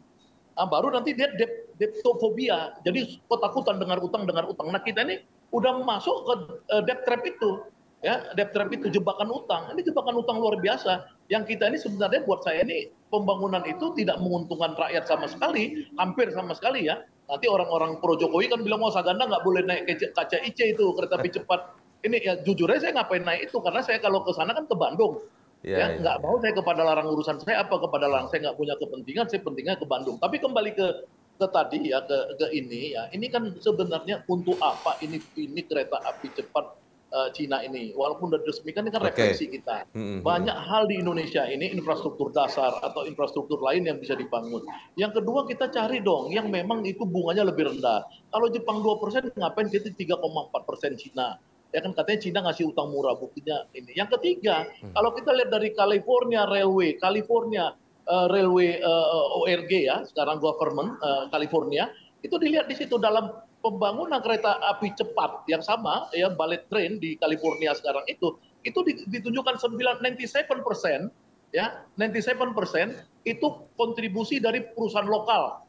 Nah, baru nanti dia debt deptofobia. Jadi ketakutan dengar utang dengar utang. Nah, kita ini udah masuk ke uh, eh, debt trap itu ya debt trap itu jebakan utang ini jebakan utang luar biasa yang kita ini sebenarnya buat saya ini pembangunan itu tidak menguntungkan rakyat sama sekali hampir sama sekali ya nanti orang-orang pro Jokowi kan bilang mau oh, Saganda nggak boleh naik kaca IC itu kereta api cepat ini ya jujur aja saya ngapain naik itu karena saya kalau ke sana kan ke Bandung iya, Ya, ya nggak iya. mau saya kepada larang urusan saya apa kepada larang saya nggak punya kepentingan saya pentingnya ke Bandung. Tapi kembali ke ke tadi ya ke ke ini ya ini kan sebenarnya untuk apa ini ini kereta api cepat uh, Cina ini. Walaupun sudah diresmikan ini kan referensi kita.
Mm-hmm. Banyak
hal di Indonesia ini infrastruktur dasar atau infrastruktur lain yang bisa dibangun. Yang kedua kita cari dong yang memang itu bunganya lebih rendah. Kalau Jepang 2% ngapain kita 3,4% Cina? Ya kan katanya Cina ngasih utang murah buktinya ini. Yang ketiga, hmm. kalau kita lihat dari California Railway, California uh, Railway uh, eh, ORG ya, sekarang government uh, California, itu dilihat di situ dalam pembangunan kereta api cepat yang sama, ya bullet train di California sekarang itu, itu ditunjukkan 9, 97 persen, ya, 97 persen itu kontribusi dari perusahaan lokal,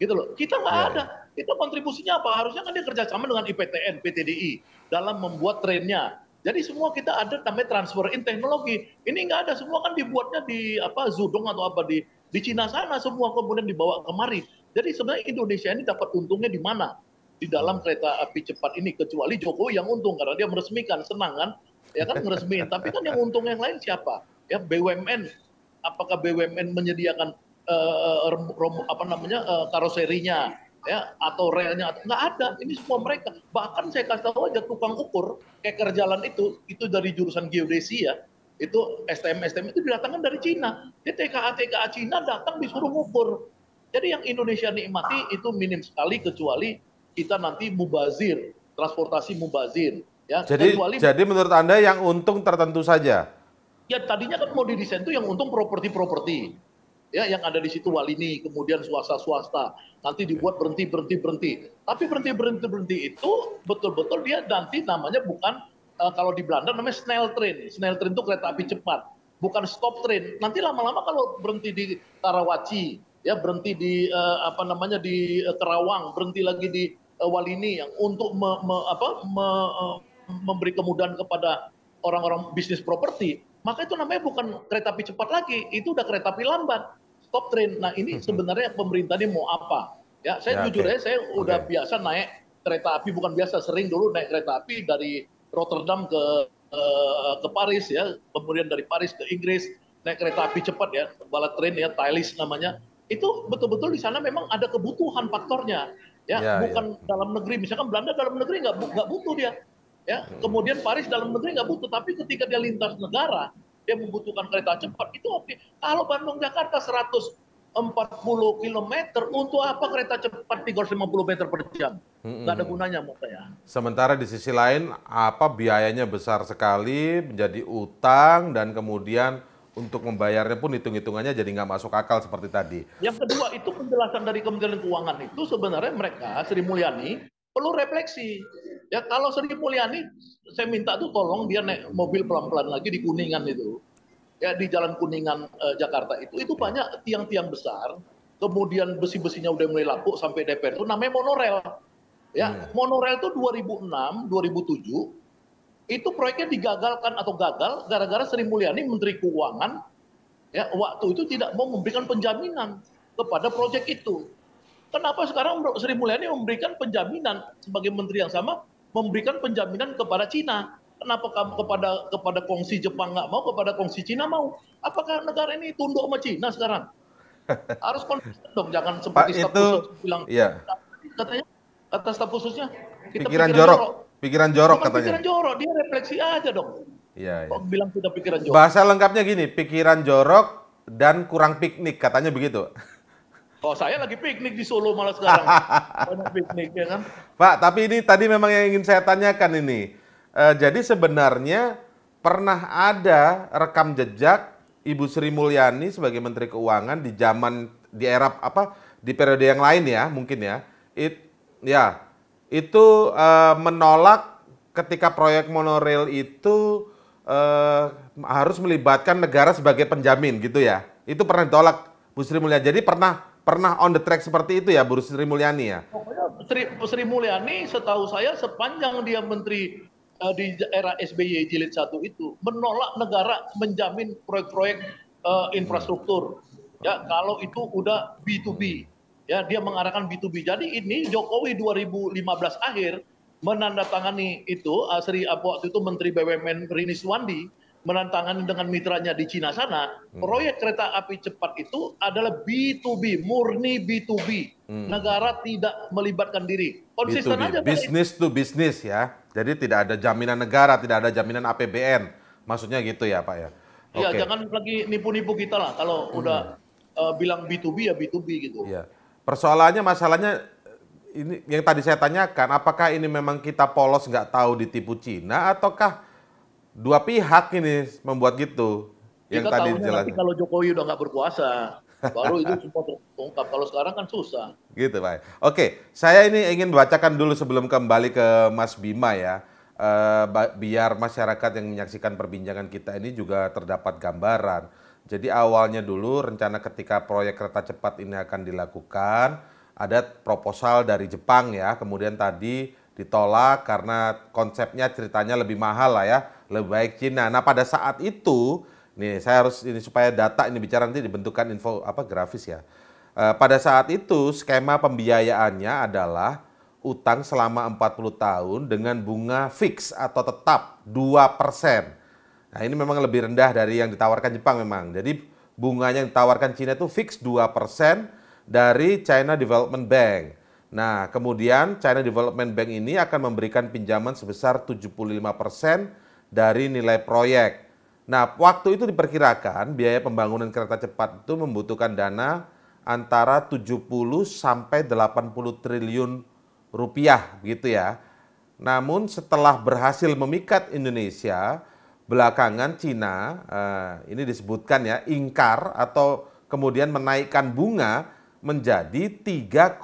gitu loh. Kita nggak ya. ada. Itu kontribusinya apa? Harusnya kan dia kerjasama dengan IPTN, PTDI dalam membuat trennya. Jadi semua kita ada kami transfer in teknologi. Ini nggak ada semua kan dibuatnya di apa Zudong atau apa di di Cina sana semua kemudian dibawa kemari. Jadi sebenarnya Indonesia ini dapat untungnya di mana? di dalam hmm. kereta api cepat ini kecuali Jokowi yang untung karena dia meresmikan senang kan ya kan meresmikan tapi kan yang untung yang lain siapa ya BUMN apakah BUMN menyediakan uh, eh, rom, apa namanya uh, karoserinya ya atau relnya atau nggak ada ini semua mereka bahkan saya kasih tahu aja tukang ukur keker jalan itu itu dari jurusan geodesi ya itu STM STM itu didatangkan dari Cina ya TKA TKA Cina datang disuruh ukur jadi yang Indonesia nikmati itu minim sekali kecuali kita nanti mubazir, transportasi mubazir. Ya, jadi, kecuali, jadi
menurut Anda yang untung tertentu saja?
Ya tadinya kan mau didesain itu yang untung properti-properti. Ya, yang ada di situ Walini, kemudian swasta-swasta. Nanti dibuat berhenti, berhenti, berhenti. Tapi berhenti, berhenti, berhenti itu betul-betul dia nanti namanya bukan uh, kalau di Belanda namanya snel train. Snel train itu kereta api cepat, bukan stop train. Nanti lama-lama kalau berhenti di Tarawaci, ya berhenti di uh, apa namanya di uh, Kerawang, berhenti lagi di Eh, ini yang untuk me, me, apa, me, eh, memberi kemudahan kepada orang-orang bisnis properti, maka itu namanya bukan kereta api cepat lagi, itu udah kereta api lambat, stop train. Nah ini mm-hmm. sebenarnya pemerintah ini mau apa? Ya, saya ya, jujur okay. ya, saya udah okay. biasa naik kereta api, bukan biasa sering dulu naik kereta api dari Rotterdam ke eh, ke Paris ya, kemudian dari Paris ke Inggris naik kereta api cepat ya, balat train ya, Thailand namanya. Itu betul-betul di sana memang ada kebutuhan faktornya. Ya, ya, ya bukan ya. dalam negeri. Misalkan Belanda dalam negeri nggak nggak butuh dia, ya. Hmm. Kemudian Paris dalam negeri nggak butuh, tapi ketika dia lintas negara, dia membutuhkan kereta cepat itu oke. Kalau Bandung Jakarta 140 km untuk apa kereta cepat 350 meter per jam? Hmm, nggak ada gunanya menurut saya.
Sementara di sisi lain apa biayanya besar sekali menjadi utang dan kemudian untuk membayarnya pun hitung-hitungannya jadi nggak masuk akal seperti tadi.
Yang kedua itu penjelasan dari Kementerian Keuangan itu sebenarnya mereka Sri Mulyani perlu refleksi. Ya kalau Sri Mulyani saya minta tuh tolong dia naik mobil pelan-pelan lagi di Kuningan itu. Ya di Jalan Kuningan eh, Jakarta itu itu banyak tiang-tiang besar, kemudian besi-besinya udah mulai lapuk sampai DPR itu namanya monorel. Ya, hmm. monorel itu 2006, 2007 itu proyeknya digagalkan atau gagal gara-gara Sri Mulyani Menteri Keuangan ya waktu itu tidak mau memberikan penjaminan kepada proyek itu. Kenapa sekarang Sri Mulyani memberikan penjaminan sebagai menteri yang sama memberikan penjaminan kepada Cina? Kenapa kamu kepada kepada kongsi Jepang nggak mau, kepada kongsi Cina mau? Apakah negara ini tunduk sama Cina sekarang? Harus konsisten dong, jangan seperti Pak, staf khusus bilang. Iya. Katanya kata staf khususnya kita pikiran, pikiran jorok. jorok
Pikiran jorok Bukan katanya. Pikiran
jorok, dia refleksi aja dong. Iya, iya. Kok bilang sudah pikiran jorok? Bahasa
lengkapnya gini, pikiran jorok dan kurang piknik, katanya begitu.
Oh, saya lagi piknik di Solo malah sekarang. Banyak piknik, ya kan?
Pak, tapi ini tadi memang yang ingin saya tanyakan ini. E, jadi sebenarnya pernah ada rekam jejak Ibu Sri Mulyani sebagai Menteri Keuangan di zaman, di era apa, di periode yang lain ya, mungkin ya. It, ya, itu uh, menolak ketika proyek monorail itu uh, harus melibatkan negara sebagai penjamin gitu ya. Itu pernah ditolak Bu Sri Mulyani. Jadi pernah pernah on the track seperti itu ya Bu Sri Mulyani ya.
Sri, Sri Mulyani setahu saya sepanjang dia menteri uh, di era SBY jilid satu itu menolak negara menjamin proyek-proyek uh, infrastruktur. Ya, kalau itu udah B2B ya dia mengarahkan B2B. Jadi ini Jokowi 2015 akhir menandatangani itu uh, Sri waktu itu Menteri BUMN Rini Suwandi menandatangani dengan mitranya di Cina sana, hmm. proyek kereta api cepat itu adalah B2B, murni B2B. Hmm. Negara tidak melibatkan diri. Konsisten b 2 aja. Bisnis
to bisnis ya. Jadi tidak ada jaminan negara, tidak ada jaminan APBN. Maksudnya gitu ya Pak ya? Iya, okay. jangan
lagi nipu-nipu kita lah. Kalau hmm. udah uh, bilang B2B ya B2B
gitu. Ya. Persoalannya masalahnya eh, ini yang tadi saya tanyakan, apakah ini memang kita polos nggak tahu ditipu Cina ataukah dua pihak ini membuat gitu? Yang tadi tadi jelasnya. kalau
Jokowi udah nggak berkuasa, baru itu semua terungkap. Kalau sekarang kan susah.
Gitu, Pak. Oke, saya ini ingin bacakan dulu sebelum kembali ke Mas Bima ya. Uh, biar masyarakat yang menyaksikan perbincangan kita ini juga terdapat gambaran jadi awalnya dulu rencana ketika proyek kereta cepat ini akan dilakukan, ada proposal dari Jepang ya, kemudian tadi ditolak karena konsepnya ceritanya lebih mahal lah ya, lebih baik Cina. Nah pada saat itu, nih saya harus ini supaya data ini bicara nanti dibentukkan info apa grafis ya. E, pada saat itu skema pembiayaannya adalah utang selama 40 tahun dengan bunga fix atau tetap 2 persen. Nah ini memang lebih rendah dari yang ditawarkan Jepang memang. Jadi bunganya yang ditawarkan Cina itu fix 2% dari China Development Bank. Nah kemudian China Development Bank ini akan memberikan pinjaman sebesar 75% dari nilai proyek. Nah waktu itu diperkirakan biaya pembangunan kereta cepat itu membutuhkan dana antara 70 sampai 80 triliun rupiah gitu ya. Namun setelah berhasil memikat Indonesia, belakangan Cina eh, ini disebutkan ya ingkar atau kemudian menaikkan bunga menjadi 3,4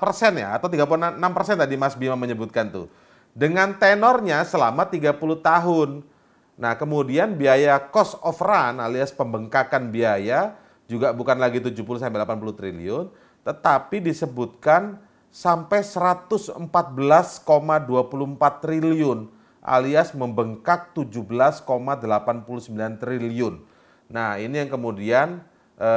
persen ya atau 36 persen tadi Mas Bima menyebutkan tuh dengan tenornya selama 30 tahun. Nah kemudian biaya cost of run alias pembengkakan biaya juga bukan lagi 70 sampai 80 triliun tetapi disebutkan sampai 114,24 triliun alias membengkak 17,89 triliun. Nah, ini yang kemudian e,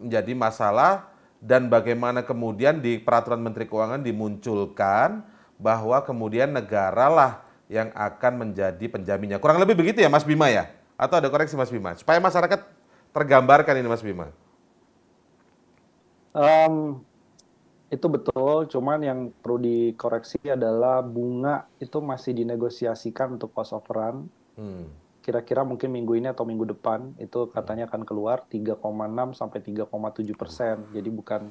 menjadi masalah dan bagaimana kemudian di peraturan Menteri Keuangan dimunculkan bahwa kemudian negara lah yang akan menjadi penjaminnya. Kurang lebih begitu ya Mas Bima ya? Atau ada koreksi Mas Bima? Supaya masyarakat tergambarkan ini Mas Bima. Um, itu betul, cuman yang perlu dikoreksi
adalah bunga itu masih dinegosiasikan untuk cost of run. Hmm. Kira-kira mungkin minggu ini atau minggu depan itu hmm. katanya akan keluar 3,6 sampai 3,7 persen. Hmm. Jadi bukan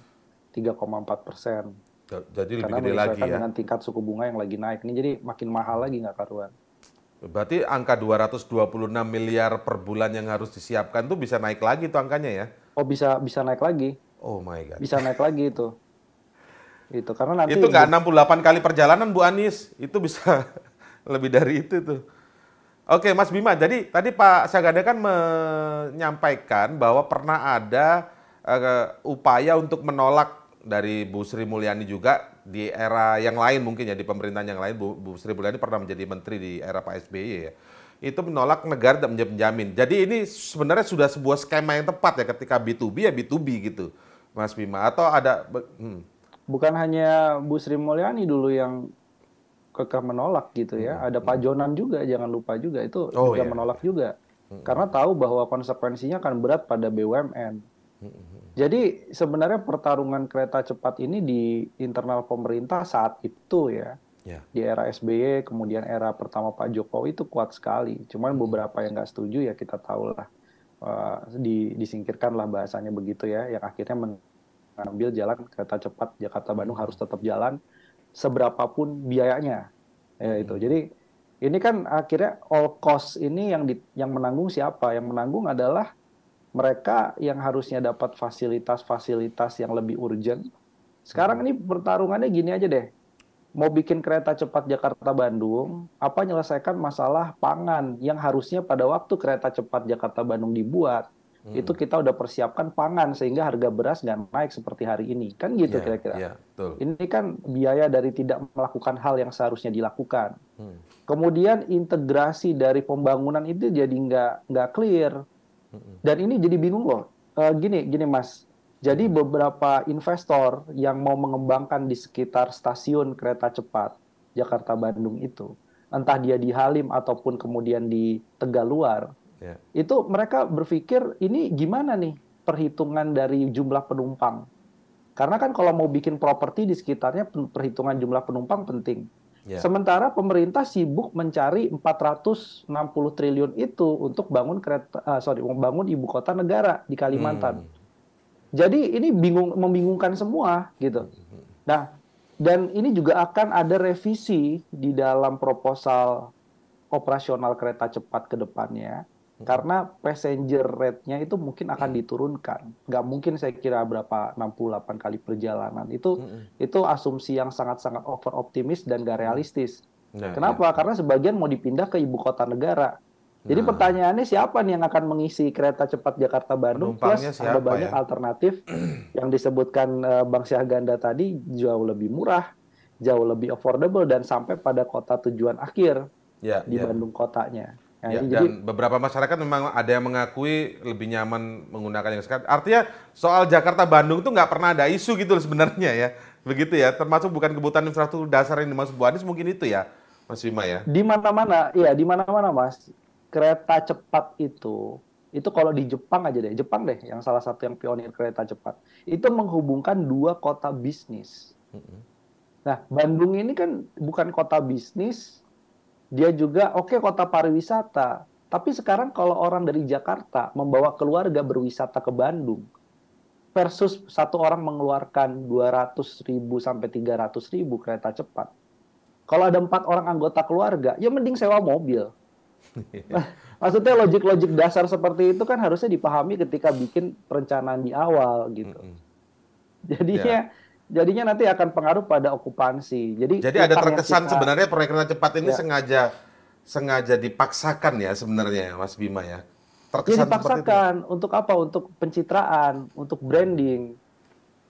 3,4 persen. Jadi lebih Karena gede lagi ya? dengan tingkat suku bunga yang lagi naik. Ini jadi makin mahal lagi nggak karuan.
Berarti angka 226 miliar per bulan yang harus disiapkan tuh bisa naik lagi tuh angkanya ya? Oh bisa bisa naik lagi. Oh my god. Bisa naik lagi itu. Itu karena nanti itu nggak 68 kali perjalanan Bu Anies, itu bisa lebih dari itu tuh. Oke, Mas Bima. Jadi tadi Pak Sagada kan menyampaikan bahwa pernah ada uh, upaya untuk menolak dari Bu Sri Mulyani juga di era yang lain mungkin ya di pemerintahan yang lain Bu, Bu Sri Mulyani pernah menjadi menteri di era Pak SBY ya. Itu menolak negara dan menjamin. Jadi ini sebenarnya sudah sebuah skema yang tepat ya ketika B2B ya B2B gitu. Mas Bima atau ada hmm
bukan hanya Bu Sri Mulyani dulu yang kekeh menolak gitu ya. Hmm, Ada hmm. Pak Jonan juga, jangan lupa juga itu oh, juga iya. menolak juga. Hmm, Karena tahu bahwa konsekuensinya akan berat pada BUMN. Jadi sebenarnya pertarungan kereta cepat ini di internal pemerintah saat itu ya. Yeah. Di era SBY, kemudian era pertama Pak Jokowi itu kuat sekali. Cuman beberapa yang nggak setuju ya kita tahu lah. Uh, eh, di, disingkirkan lah bahasanya begitu ya, yang akhirnya men ngambil jalan kereta cepat Jakarta Bandung harus tetap jalan seberapapun biayanya ya itu hmm. jadi ini kan akhirnya all cost ini yang di, yang menanggung siapa yang menanggung adalah mereka yang harusnya dapat fasilitas-fasilitas yang lebih urgent sekarang hmm. ini pertarungannya gini aja deh mau bikin kereta cepat Jakarta Bandung, apa menyelesaikan masalah pangan yang harusnya pada waktu kereta cepat Jakarta Bandung dibuat, hmm. itu kita udah persiapkan pangan sehingga harga beras nggak naik seperti hari ini kan gitu iya, kira-kira yeah, iya, ini kan biaya dari tidak melakukan hal yang seharusnya dilakukan hmm. kemudian integrasi dari pembangunan itu jadi nggak nggak clear hmm. dan ini jadi bingung loh uh, gini gini mas jadi hmm. beberapa investor yang mau mengembangkan di sekitar stasiun kereta cepat Jakarta Bandung itu entah dia di Halim ataupun kemudian di Tegaluar yeah. itu mereka berpikir ini gimana nih perhitungan dari jumlah penumpang. Karena kan kalau mau bikin properti di sekitarnya perhitungan jumlah penumpang penting. Yeah. Sementara pemerintah sibuk mencari 460 triliun itu untuk bangun kereta uh, sorry membangun ibu kota negara di Kalimantan. Hmm. Jadi ini bingung membingungkan semua gitu. Hmm, hmm, hmm. Nah, dan ini juga akan ada revisi di dalam proposal operasional kereta cepat ke depannya karena passenger rate-nya itu mungkin akan hmm. diturunkan. Nggak mungkin saya kira berapa 68 kali perjalanan. Itu mm -hmm. itu asumsi yang sangat-sangat over optimis dan nggak hmm. realistis. Nah, Kenapa? Ya. Karena sebagian mau dipindah ke ibu kota negara. Jadi nah. pertanyaannya siapa nih yang akan mengisi kereta cepat Jakarta Bandung? Plus ada banyak ya? alternatif yang disebutkan eh, Bang Syahganda tadi jauh lebih murah, jauh lebih affordable dan sampai pada kota tujuan akhir
ya, di ya. Bandung
kotanya. Ya, ya, jadi,
dan beberapa masyarakat memang ada yang mengakui lebih nyaman menggunakan yang sekarang. Artinya soal Jakarta-Bandung itu nggak pernah ada isu gitu sebenarnya ya. Begitu ya, termasuk bukan kebutuhan infrastruktur dasar yang dimaksud Bu Anies mungkin itu ya, Mas Bima ya?
Di mana-mana, ya di mana-mana Mas. Kereta cepat itu, itu kalau di Jepang aja deh, Jepang deh yang salah satu yang pionir kereta cepat. Itu menghubungkan dua kota bisnis. Nah, Bandung ini kan bukan kota bisnis, dia juga oke okay, kota pariwisata. Tapi sekarang kalau orang dari Jakarta membawa keluarga berwisata ke Bandung versus satu orang mengeluarkan 200 ribu sampai 300 ribu kereta cepat. Kalau ada empat orang anggota keluarga, ya mending sewa mobil. Maksudnya logik-logik dasar seperti itu kan harusnya dipahami ketika bikin perencanaan di awal gitu. Jadinya yeah jadinya nanti akan pengaruh pada okupansi. Jadi Jadi ada terkesan kita, sebenarnya proyek kereta cepat ini ya.
sengaja sengaja dipaksakan ya sebenarnya Mas Bima ya. ya
terkesan ya dipaksakan untuk apa? Untuk pencitraan, untuk branding.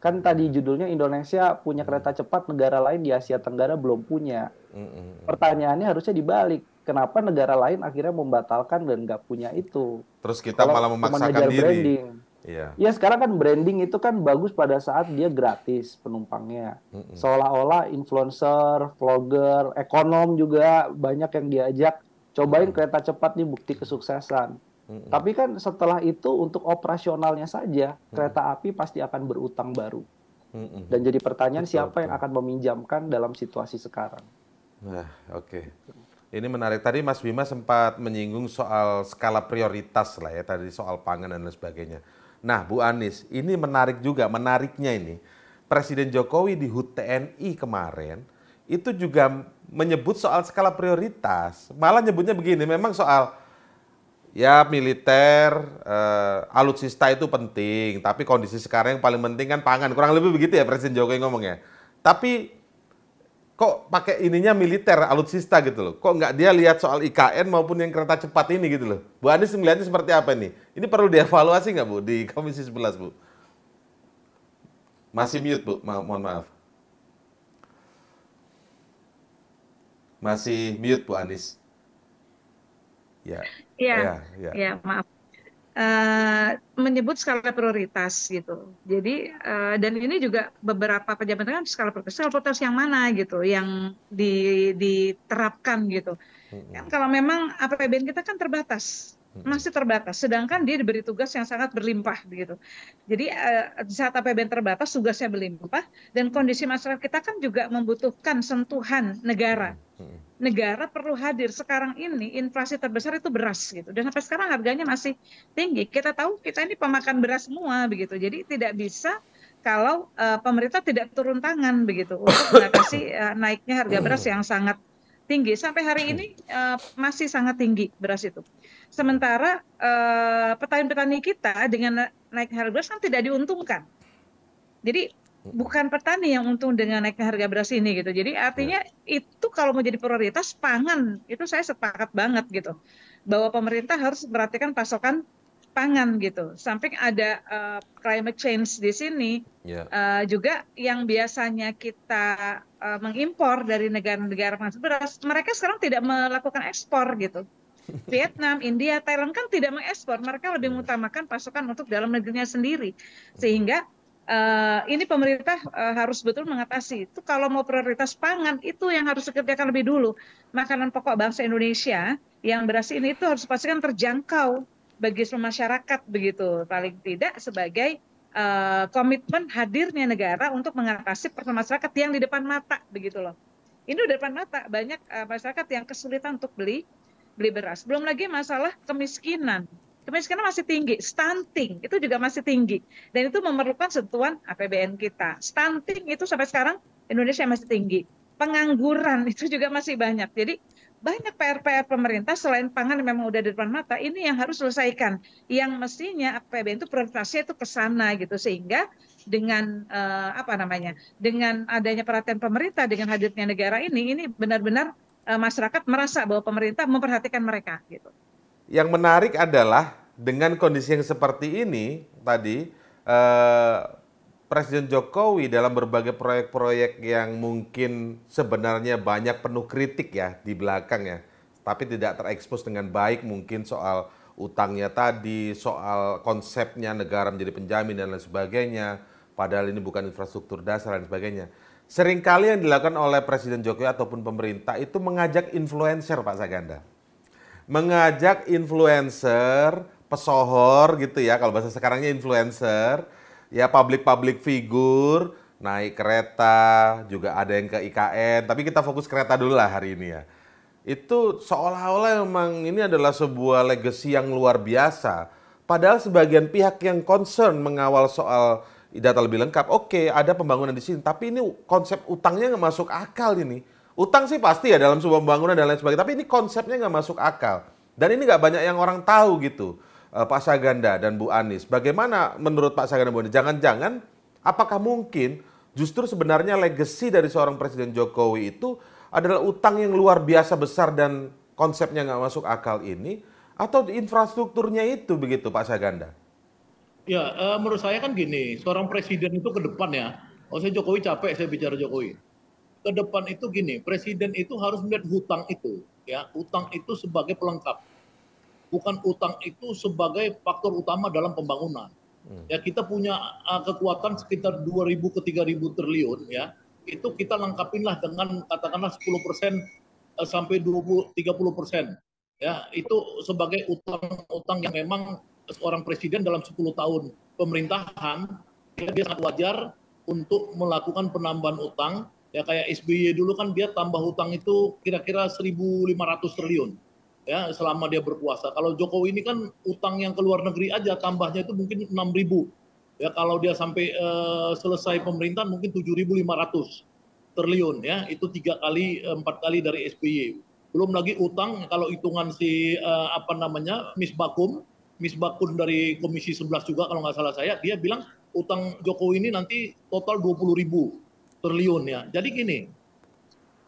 Kan tadi judulnya Indonesia punya hmm. kereta cepat, negara lain di Asia Tenggara belum punya. Hmm, hmm, Pertanyaannya harusnya dibalik. Kenapa negara lain akhirnya membatalkan dan nggak punya itu?
Terus kita Kalau malah memaksakan diri. Branding, Iya. Ya
sekarang kan branding itu kan bagus pada saat dia gratis penumpangnya. Mm -mm. Seolah-olah influencer, vlogger, ekonom juga banyak yang diajak cobain mm kereta cepat nih bukti kesuksesan. Mm Tapi kan setelah itu untuk operasionalnya saja mm kereta api pasti akan berutang baru. Mm Dan jadi pertanyaan betul, siapa yang akan meminjamkan dalam situasi sekarang.
Nah, oke. Okay. Ini menarik. Tadi Mas Bima sempat menyinggung soal skala prioritas lah ya, tadi soal pangan dan lain sebagainya. Nah, Bu Anies, ini menarik juga, menariknya ini. Presiden Jokowi di HUT TNI kemarin itu juga menyebut soal skala prioritas. Malah nyebutnya begini, memang soal ya militer, eh, alutsista itu penting, tapi kondisi sekarang yang paling penting kan pangan. Kurang lebih begitu ya Presiden Jokowi ngomongnya. Tapi kok pakai ininya militer alutsista gitu loh. Kok nggak dia lihat soal IKN maupun yang kereta cepat ini gitu loh. Bu Anies melihatnya seperti apa nih? Ini perlu dievaluasi nggak Bu di Komisi 11 Bu? Masih mute Bu, Ma mohon maaf. Masih mute Bu Anies. Ya. Iya. ya Ya, ya. ya,
maaf. Uh, menyebut skala prioritas gitu. Jadi uh, dan ini juga beberapa pejabat kan skala prioritas, skala prioritas yang mana gitu, yang di, diterapkan gitu. Mm -hmm. Kalau memang APBN kita kan terbatas, masih terbatas. Sedangkan dia diberi tugas yang sangat berlimpah begitu. Jadi uh, saat APBN terbatas tugasnya berlimpah dan kondisi masyarakat kita kan juga membutuhkan sentuhan negara. Negara perlu hadir. Sekarang ini inflasi terbesar itu beras gitu. Dan sampai sekarang harganya masih tinggi. Kita tahu kita ini pemakan beras semua begitu. Jadi tidak bisa kalau uh, pemerintah tidak turun tangan begitu untuk mengatasi uh, naiknya harga beras yang sangat tinggi. Sampai hari ini uh, masih sangat tinggi beras itu. Sementara eh, petani-petani kita dengan naik harga beras kan tidak diuntungkan. Jadi bukan petani yang untung dengan naiknya harga beras ini gitu. Jadi artinya ya. itu kalau mau jadi prioritas pangan itu saya sepakat banget gitu. Bahwa pemerintah harus memperhatikan pasokan pangan gitu. Samping ada uh, climate change di sini ya. uh, juga yang biasanya kita uh, mengimpor dari negara-negara penghasil beras, mereka sekarang tidak melakukan ekspor gitu. Vietnam, India, Thailand kan tidak mengekspor, mereka lebih iya. mengutamakan pasokan untuk dalam negerinya sendiri. Iya. Sehingga uh, ini pemerintah uh, harus betul mengatasi. Itu kalau mau prioritas pangan itu yang harus dikerjakan lebih dulu. Makanan pokok bangsa Indonesia yang beras ini itu harus pastikan terjangkau bagi semua masyarakat begitu. Paling tidak sebagai uh, komitmen hadirnya negara untuk mengatasi permasalahan masyarakat yang di depan mata begitu loh. Ini di depan mata banyak uh, masyarakat yang kesulitan untuk beli beli beras. Belum lagi masalah kemiskinan. Kemiskinan masih tinggi, stunting itu juga masih tinggi. Dan itu memerlukan sentuhan APBN kita. Stunting itu sampai sekarang Indonesia masih tinggi. Pengangguran itu juga masih banyak. Jadi banyak PR-PR pemerintah selain pangan yang memang udah di depan mata, ini yang harus selesaikan. Yang mestinya APBN itu prioritasnya itu ke sana gitu sehingga dengan eh, apa namanya? dengan adanya perhatian pemerintah dengan hadirnya negara ini ini benar-benar Eh, masyarakat merasa bahwa pemerintah memperhatikan mereka gitu.
Yang menarik adalah dengan kondisi yang seperti ini tadi eh, Presiden Jokowi dalam berbagai proyek-proyek yang mungkin sebenarnya banyak penuh kritik ya di belakang ya, tapi tidak terekspos dengan baik mungkin soal utangnya tadi, soal konsepnya negara menjadi penjamin dan lain sebagainya, padahal ini bukan infrastruktur dasar dan sebagainya. Seringkali yang dilakukan oleh Presiden Jokowi ataupun pemerintah itu mengajak influencer Pak Saganda. Mengajak influencer, pesohor gitu ya, kalau bahasa sekarangnya influencer, ya public-public figure, naik kereta, juga ada yang ke IKN, tapi kita fokus kereta dulu lah hari ini ya. Itu seolah-olah memang ini adalah sebuah legacy yang luar biasa. Padahal sebagian pihak yang concern mengawal soal data lebih lengkap. Oke, ada pembangunan di sini, tapi ini konsep utangnya nggak masuk akal ini. Utang sih pasti ya dalam sebuah pembangunan dan lain sebagainya, tapi ini konsepnya nggak masuk akal. Dan ini nggak banyak yang orang tahu gitu, eh, Pak Saganda dan Bu Anies. Bagaimana menurut Pak Saganda Bu Anies? Jangan-jangan, apakah mungkin justru sebenarnya legacy dari seorang Presiden Jokowi itu adalah utang yang luar biasa besar dan konsepnya nggak masuk akal ini, atau infrastrukturnya itu begitu Pak Saganda?
Ya, uh, menurut saya kan gini, seorang presiden itu ke depan ya. Oh saya Jokowi capek saya bicara Jokowi. Ke depan itu gini, presiden itu harus melihat hutang itu, ya hutang itu sebagai pelengkap, bukan hutang itu sebagai faktor utama dalam pembangunan. Hmm. Ya kita punya uh, kekuatan sekitar 2.000 ke 3.000 triliun ya. Itu kita lengkapinlah dengan katakanlah 10 persen uh, sampai 20 30 persen. Ya itu sebagai utang-utang yang memang seorang presiden dalam 10 tahun pemerintahan ya dia sangat wajar untuk melakukan penambahan utang ya kayak SBY dulu kan dia tambah utang itu kira-kira 1.500 triliun ya selama dia berkuasa. Kalau Jokowi ini kan utang yang ke luar negeri aja tambahnya itu mungkin 6.000. Ya kalau dia sampai uh, selesai pemerintahan mungkin 7.500 triliun ya itu tiga kali eh, empat kali dari SBY. Belum lagi utang kalau hitungan si uh, apa namanya Miss Bakum Bakun dari Komisi 11 juga kalau nggak salah saya, dia bilang utang Jokowi ini nanti total 20 ribu triliun ya. Jadi gini,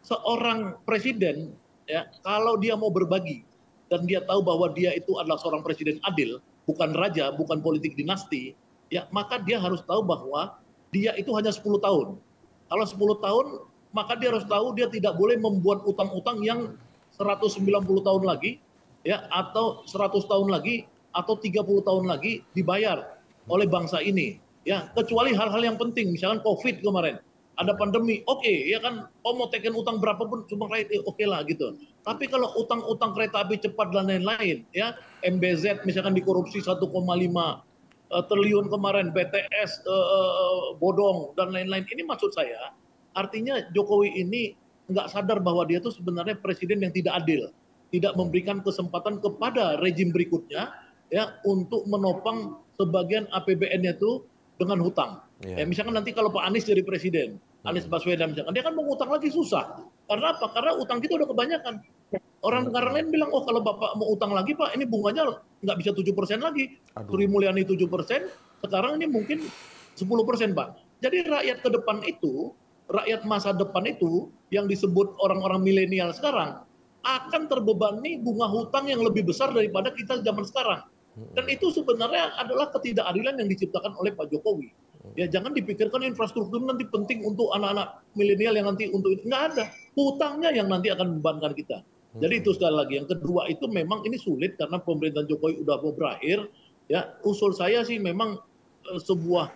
seorang presiden ya kalau dia mau berbagi dan dia tahu bahwa dia itu adalah seorang presiden adil, bukan raja, bukan politik dinasti, ya maka dia harus tahu bahwa dia itu hanya 10 tahun. Kalau 10 tahun, maka dia harus tahu dia tidak boleh membuat utang-utang yang 190 tahun lagi ya atau 100 tahun lagi atau 30 tahun lagi dibayar oleh bangsa ini. Ya, kecuali hal-hal yang penting, misalkan COVID kemarin, ada pandemi, oke, okay, ya kan, oh mau teken utang berapapun, cuma rakyat, eh, oke okay lah gitu. Tapi kalau utang-utang kereta api cepat dan lain-lain, ya, MBZ misalkan dikorupsi 1,5 uh, eh, triliun kemarin, BTS uh, eh, eh, bodong dan lain-lain, ini maksud saya, artinya Jokowi ini nggak sadar bahwa dia itu sebenarnya presiden yang tidak adil, tidak memberikan kesempatan kepada rejim berikutnya ya untuk menopang sebagian APBN-nya itu dengan hutang. Ya. ya misalkan nanti kalau Pak Anies jadi presiden, hmm. Anies Baswedan misalkan, dia kan mau utang lagi susah. Karena apa? Karena utang kita udah kebanyakan. Orang iya. negara lain bilang, oh kalau Bapak mau utang lagi Pak, ini bunganya nggak bisa 7% lagi. Aduh. Sri Mulyani 7%, sekarang ini mungkin 10% Pak. Jadi rakyat ke depan itu, rakyat masa depan itu, yang disebut orang-orang milenial sekarang, akan terbebani bunga hutang yang lebih besar daripada kita zaman sekarang. Dan itu sebenarnya adalah ketidakadilan yang diciptakan oleh Pak Jokowi. Ya jangan dipikirkan infrastruktur nanti penting untuk anak-anak milenial yang nanti untuk nggak ada hutangnya yang nanti akan membebankan kita. Jadi itu sekali lagi yang kedua itu memang ini sulit karena pemerintahan Jokowi udah mau berakhir. Ya usul saya sih memang eh, sebuah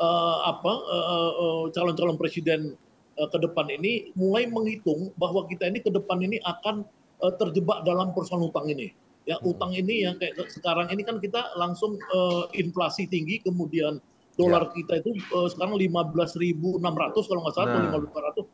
uh, apa eh, calon-calon uh, uh, presiden uh, ke depan ini mulai menghitung bahwa kita ini ke depan ini akan uh, terjebak dalam persoalan hutang ini ya hmm. utang ini yang kayak sekarang ini kan kita langsung uh, inflasi tinggi kemudian ya. dolar ya. kita itu uh, sekarang 15.600 kalau nggak salah nah. atau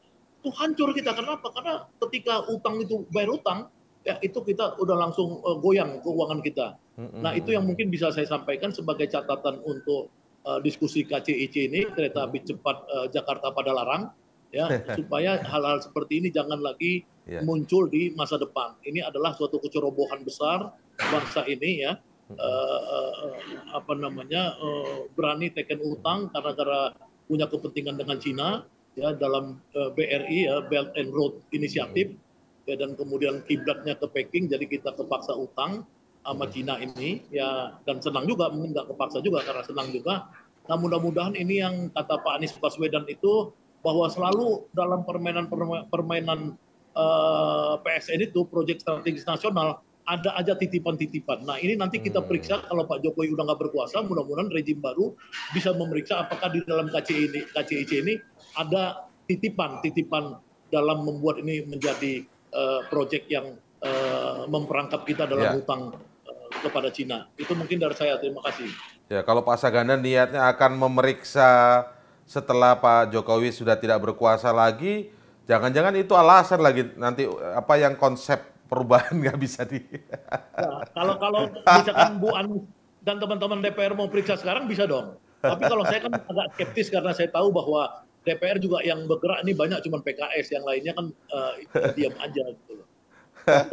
15.400 itu hancur kita kenapa karena ketika utang itu bayar utang ya itu kita udah langsung uh, goyang keuangan kita mm -mm. nah itu yang mungkin bisa saya sampaikan sebagai catatan untuk uh, diskusi KCIC ini kereta api cepat uh, Jakarta pada larang ya supaya hal-hal seperti ini jangan lagi yeah. muncul di masa depan. Ini adalah suatu kecerobohan besar bangsa ini ya. Uh, apa namanya uh, berani teken utang karena karena punya kepentingan dengan Cina ya dalam uh, BRI ya Belt and Road Initiative ya dan kemudian kiblatnya ke Peking jadi kita kepaksa utang sama Cina ini ya dan senang juga mungkin nggak kepaksa juga karena senang juga Nah mudah-mudahan ini yang kata Pak Anies Baswedan itu bahwa selalu dalam permainan permainan Eh, PSN itu proyek strategis nasional ada aja titipan-titipan. Nah ini nanti kita hmm. periksa kalau Pak Jokowi udah nggak berkuasa, mudah-mudahan rejim baru bisa memeriksa apakah di dalam KCI ini, KCIC ini ada titipan-titipan dalam membuat ini menjadi uh, eh, proyek yang uh, memperangkap kita dalam ya. hutang uh, kepada Cina. Itu mungkin dari saya. Terima kasih.
Ya kalau Pak Sagana niatnya akan memeriksa setelah Pak Jokowi sudah tidak berkuasa lagi Jangan-jangan itu alasan lagi nanti eh, apa yang konsep perubahan nggak bisa di. Ya,
kalau kalau misalkan Bu Anu dan teman-teman DPR mau periksa sekarang bisa dong.
Tapi kalau saya
kan agak skeptis karena saya tahu bahwa DPR juga yang bergerak ini banyak cuma PKS, yang lainnya kan uh, diam aja gitu loh.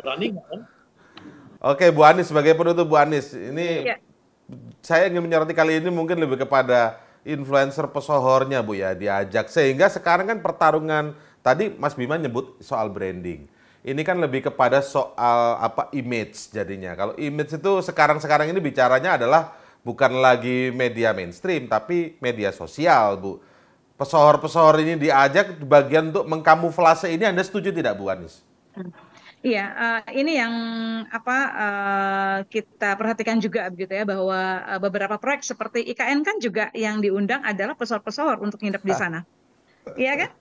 Berani nggak kan?
Oke, Bu Anis, sebagai penutup Bu Anis, ini ya. saya ingin menyoroti kali ini mungkin lebih kepada influencer pesohornya Bu ya diajak sehingga sekarang kan pertarungan Tadi Mas Bima nyebut soal branding. Ini kan lebih kepada soal apa image jadinya. Kalau image itu sekarang-sekarang ini bicaranya adalah bukan lagi media mainstream tapi media sosial, Bu. Pesohor-pesohor ini diajak bagian untuk mengkamuflase ini Anda setuju tidak, Bu Anis?
Iya, uh, ini yang apa uh, kita perhatikan juga begitu ya bahwa uh, beberapa proyek seperti IKN kan juga yang diundang adalah pesohor-pesohor untuk nginep di ah. sana. Iya kan?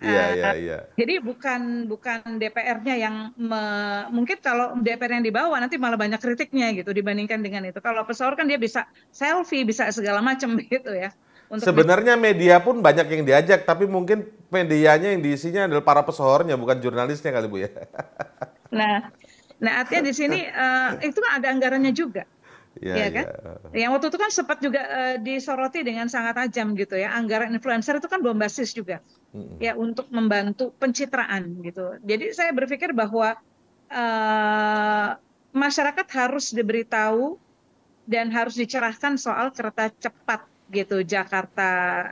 Iya, eh, iya, iya.
Jadi bukan bukan DPR-nya yang me, mungkin kalau DPR yang dibawa nanti malah banyak kritiknya gitu dibandingkan dengan itu. Kalau pesaur kan dia bisa selfie, bisa segala macam gitu ya. Untuk Sebenarnya
media pun banyak yang diajak, tapi mungkin medianya yang diisinya adalah para pesohornya, bukan jurnalisnya kali bu ya.
Nah, nah artinya di sini uh, itu kan ada anggarannya juga. Ya, ya kan? Ya. Yang waktu itu kan sempat juga uh, disoroti dengan sangat tajam gitu ya. Anggaran influencer itu kan bombastis juga hmm. ya untuk membantu pencitraan gitu. Jadi saya berpikir bahwa uh, masyarakat harus diberitahu dan harus dicerahkan soal kereta cepat gitu Jakarta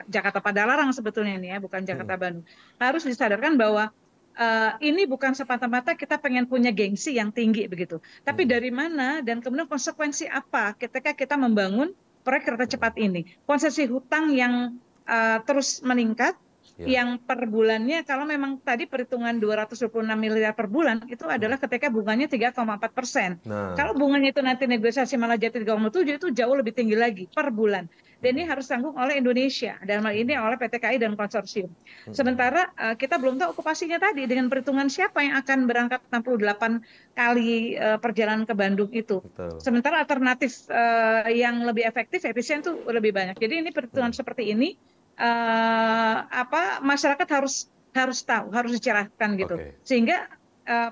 Jakarta Padalarang sebetulnya ini ya bukan Jakarta Bandung harus disadarkan bahwa uh, ini bukan semata-mata kita pengen punya gengsi yang tinggi begitu tapi dari mana dan kemudian konsekuensi apa ketika kita membangun proyek kereta cepat ini konsesi hutang yang uh, terus meningkat Iya. yang per bulannya kalau memang tadi perhitungan 226 miliar per bulan itu adalah hmm. ketika bunganya 3,4 persen. Nah. Kalau bunganya itu nanti negosiasi malah jadi 3,7 itu jauh lebih tinggi lagi per bulan. Dan ini hmm. harus tanggung oleh Indonesia dan hal ini oleh PT KAI dan konsorsium. Hmm. Sementara eh, kita belum tahu okupasinya tadi dengan perhitungan siapa yang akan berangkat 68 kali eh, perjalanan ke Bandung itu. Sementara alternatif eh, yang lebih efektif efisien itu lebih banyak. Jadi ini perhitungan seperti ini uh, apa masyarakat harus harus tahu, harus dicerahkan gitu. Okay. Sehingga uh,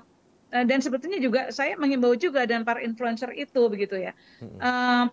dan sebetulnya juga saya mengimbau juga dan para influencer itu begitu ya. Hmm. Uh,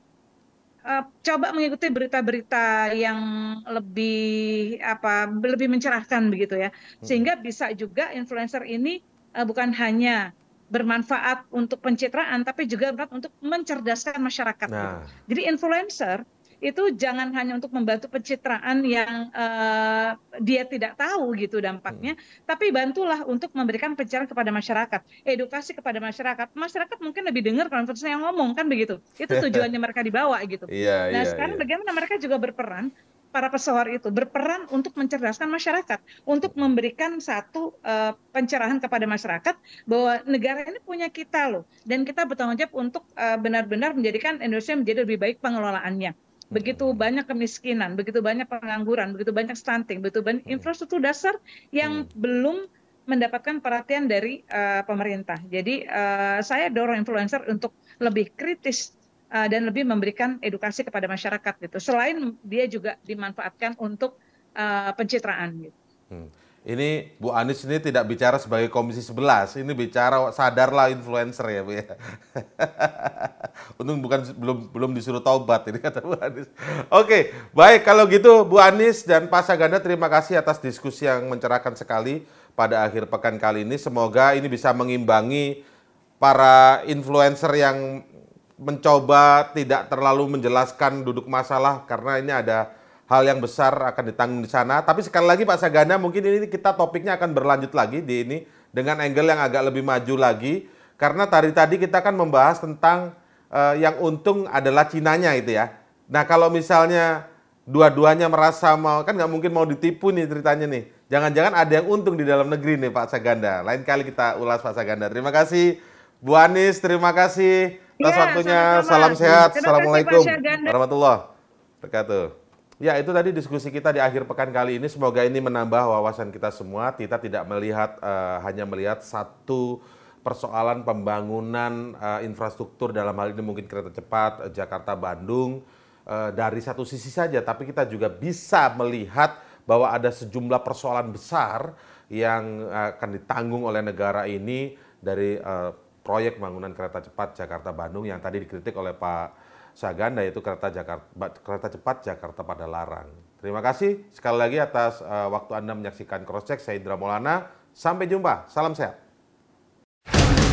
uh, coba mengikuti berita-berita yang lebih apa lebih mencerahkan begitu ya. Sehingga bisa juga influencer ini uh, bukan hanya bermanfaat untuk pencitraan tapi juga untuk mencerdaskan masyarakat. Gitu. Nah. Gitu. Jadi influencer itu jangan hanya untuk membantu pencitraan yang uh, dia tidak tahu gitu dampaknya, hmm. tapi bantulah untuk memberikan pencerahan kepada masyarakat, edukasi kepada masyarakat. Masyarakat mungkin lebih dengar konversi yang ngomong kan begitu. Itu tujuannya mereka dibawa gitu. Yeah, nah, yeah, sekarang yeah. bagaimana mereka juga berperan para pesohor itu berperan untuk mencerdaskan masyarakat, untuk memberikan satu uh, pencerahan kepada masyarakat bahwa negara ini punya kita loh, dan kita bertanggung jawab untuk eh, benar-benar uh, benar -benar menjadikan Indonesia menjadi lebih baik pengelolaannya. Hmm. begitu banyak kemiskinan, begitu banyak pengangguran, begitu banyak stunting, begitu banyak hmm. infrastruktur dasar yang hmm. belum mendapatkan perhatian dari uh, pemerintah. Jadi uh, saya dorong influencer untuk lebih kritis uh, dan lebih memberikan edukasi kepada masyarakat gitu. Selain dia juga dimanfaatkan untuk uh, pencitraan gitu.
Hmm ini Bu Anies ini tidak bicara sebagai Komisi 11, ini bicara sadarlah influencer ya Bu ya. Untung bukan belum belum disuruh taubat ini kata Bu Anies. Oke, baik kalau gitu Bu Anies dan Pak Saganda terima kasih atas diskusi yang mencerahkan sekali pada akhir pekan kali ini. Semoga ini bisa mengimbangi para influencer yang mencoba tidak terlalu menjelaskan duduk masalah karena ini ada hal yang besar akan ditanggung di sana. Tapi sekali lagi Pak Sagana, mungkin ini kita topiknya akan berlanjut lagi di ini dengan angle yang agak lebih maju lagi. Karena tadi tadi kita kan membahas tentang uh, yang untung adalah Cinanya itu ya. Nah kalau misalnya dua-duanya merasa mau kan nggak mungkin mau ditipu nih ceritanya nih. Jangan-jangan ada yang untung di dalam negeri nih Pak Saganda. Lain kali kita ulas Pak Saganda. Terima kasih Bu Anis, terima kasih atas ya, waktunya. Sama -sama. Salam sehat. Terima Assalamualaikum warahmatullahi wabarakatuh. Ya itu tadi diskusi kita di akhir pekan kali ini. Semoga ini menambah wawasan kita semua. Kita tidak melihat uh, hanya melihat satu persoalan pembangunan uh, infrastruktur dalam hal ini mungkin kereta cepat eh, Jakarta Bandung uh, dari satu sisi saja. Tapi kita juga bisa melihat bahwa ada sejumlah persoalan besar yang uh, akan ditanggung oleh negara ini dari uh, proyek pembangunan kereta cepat Jakarta Bandung yang tadi dikritik oleh Pak Saganda yaitu kereta Jakarta kereta cepat Jakarta pada larang. Terima kasih sekali lagi atas uh, waktu Anda menyaksikan Cross Check. Saya Indra Maulana. Sampai jumpa. Salam sehat.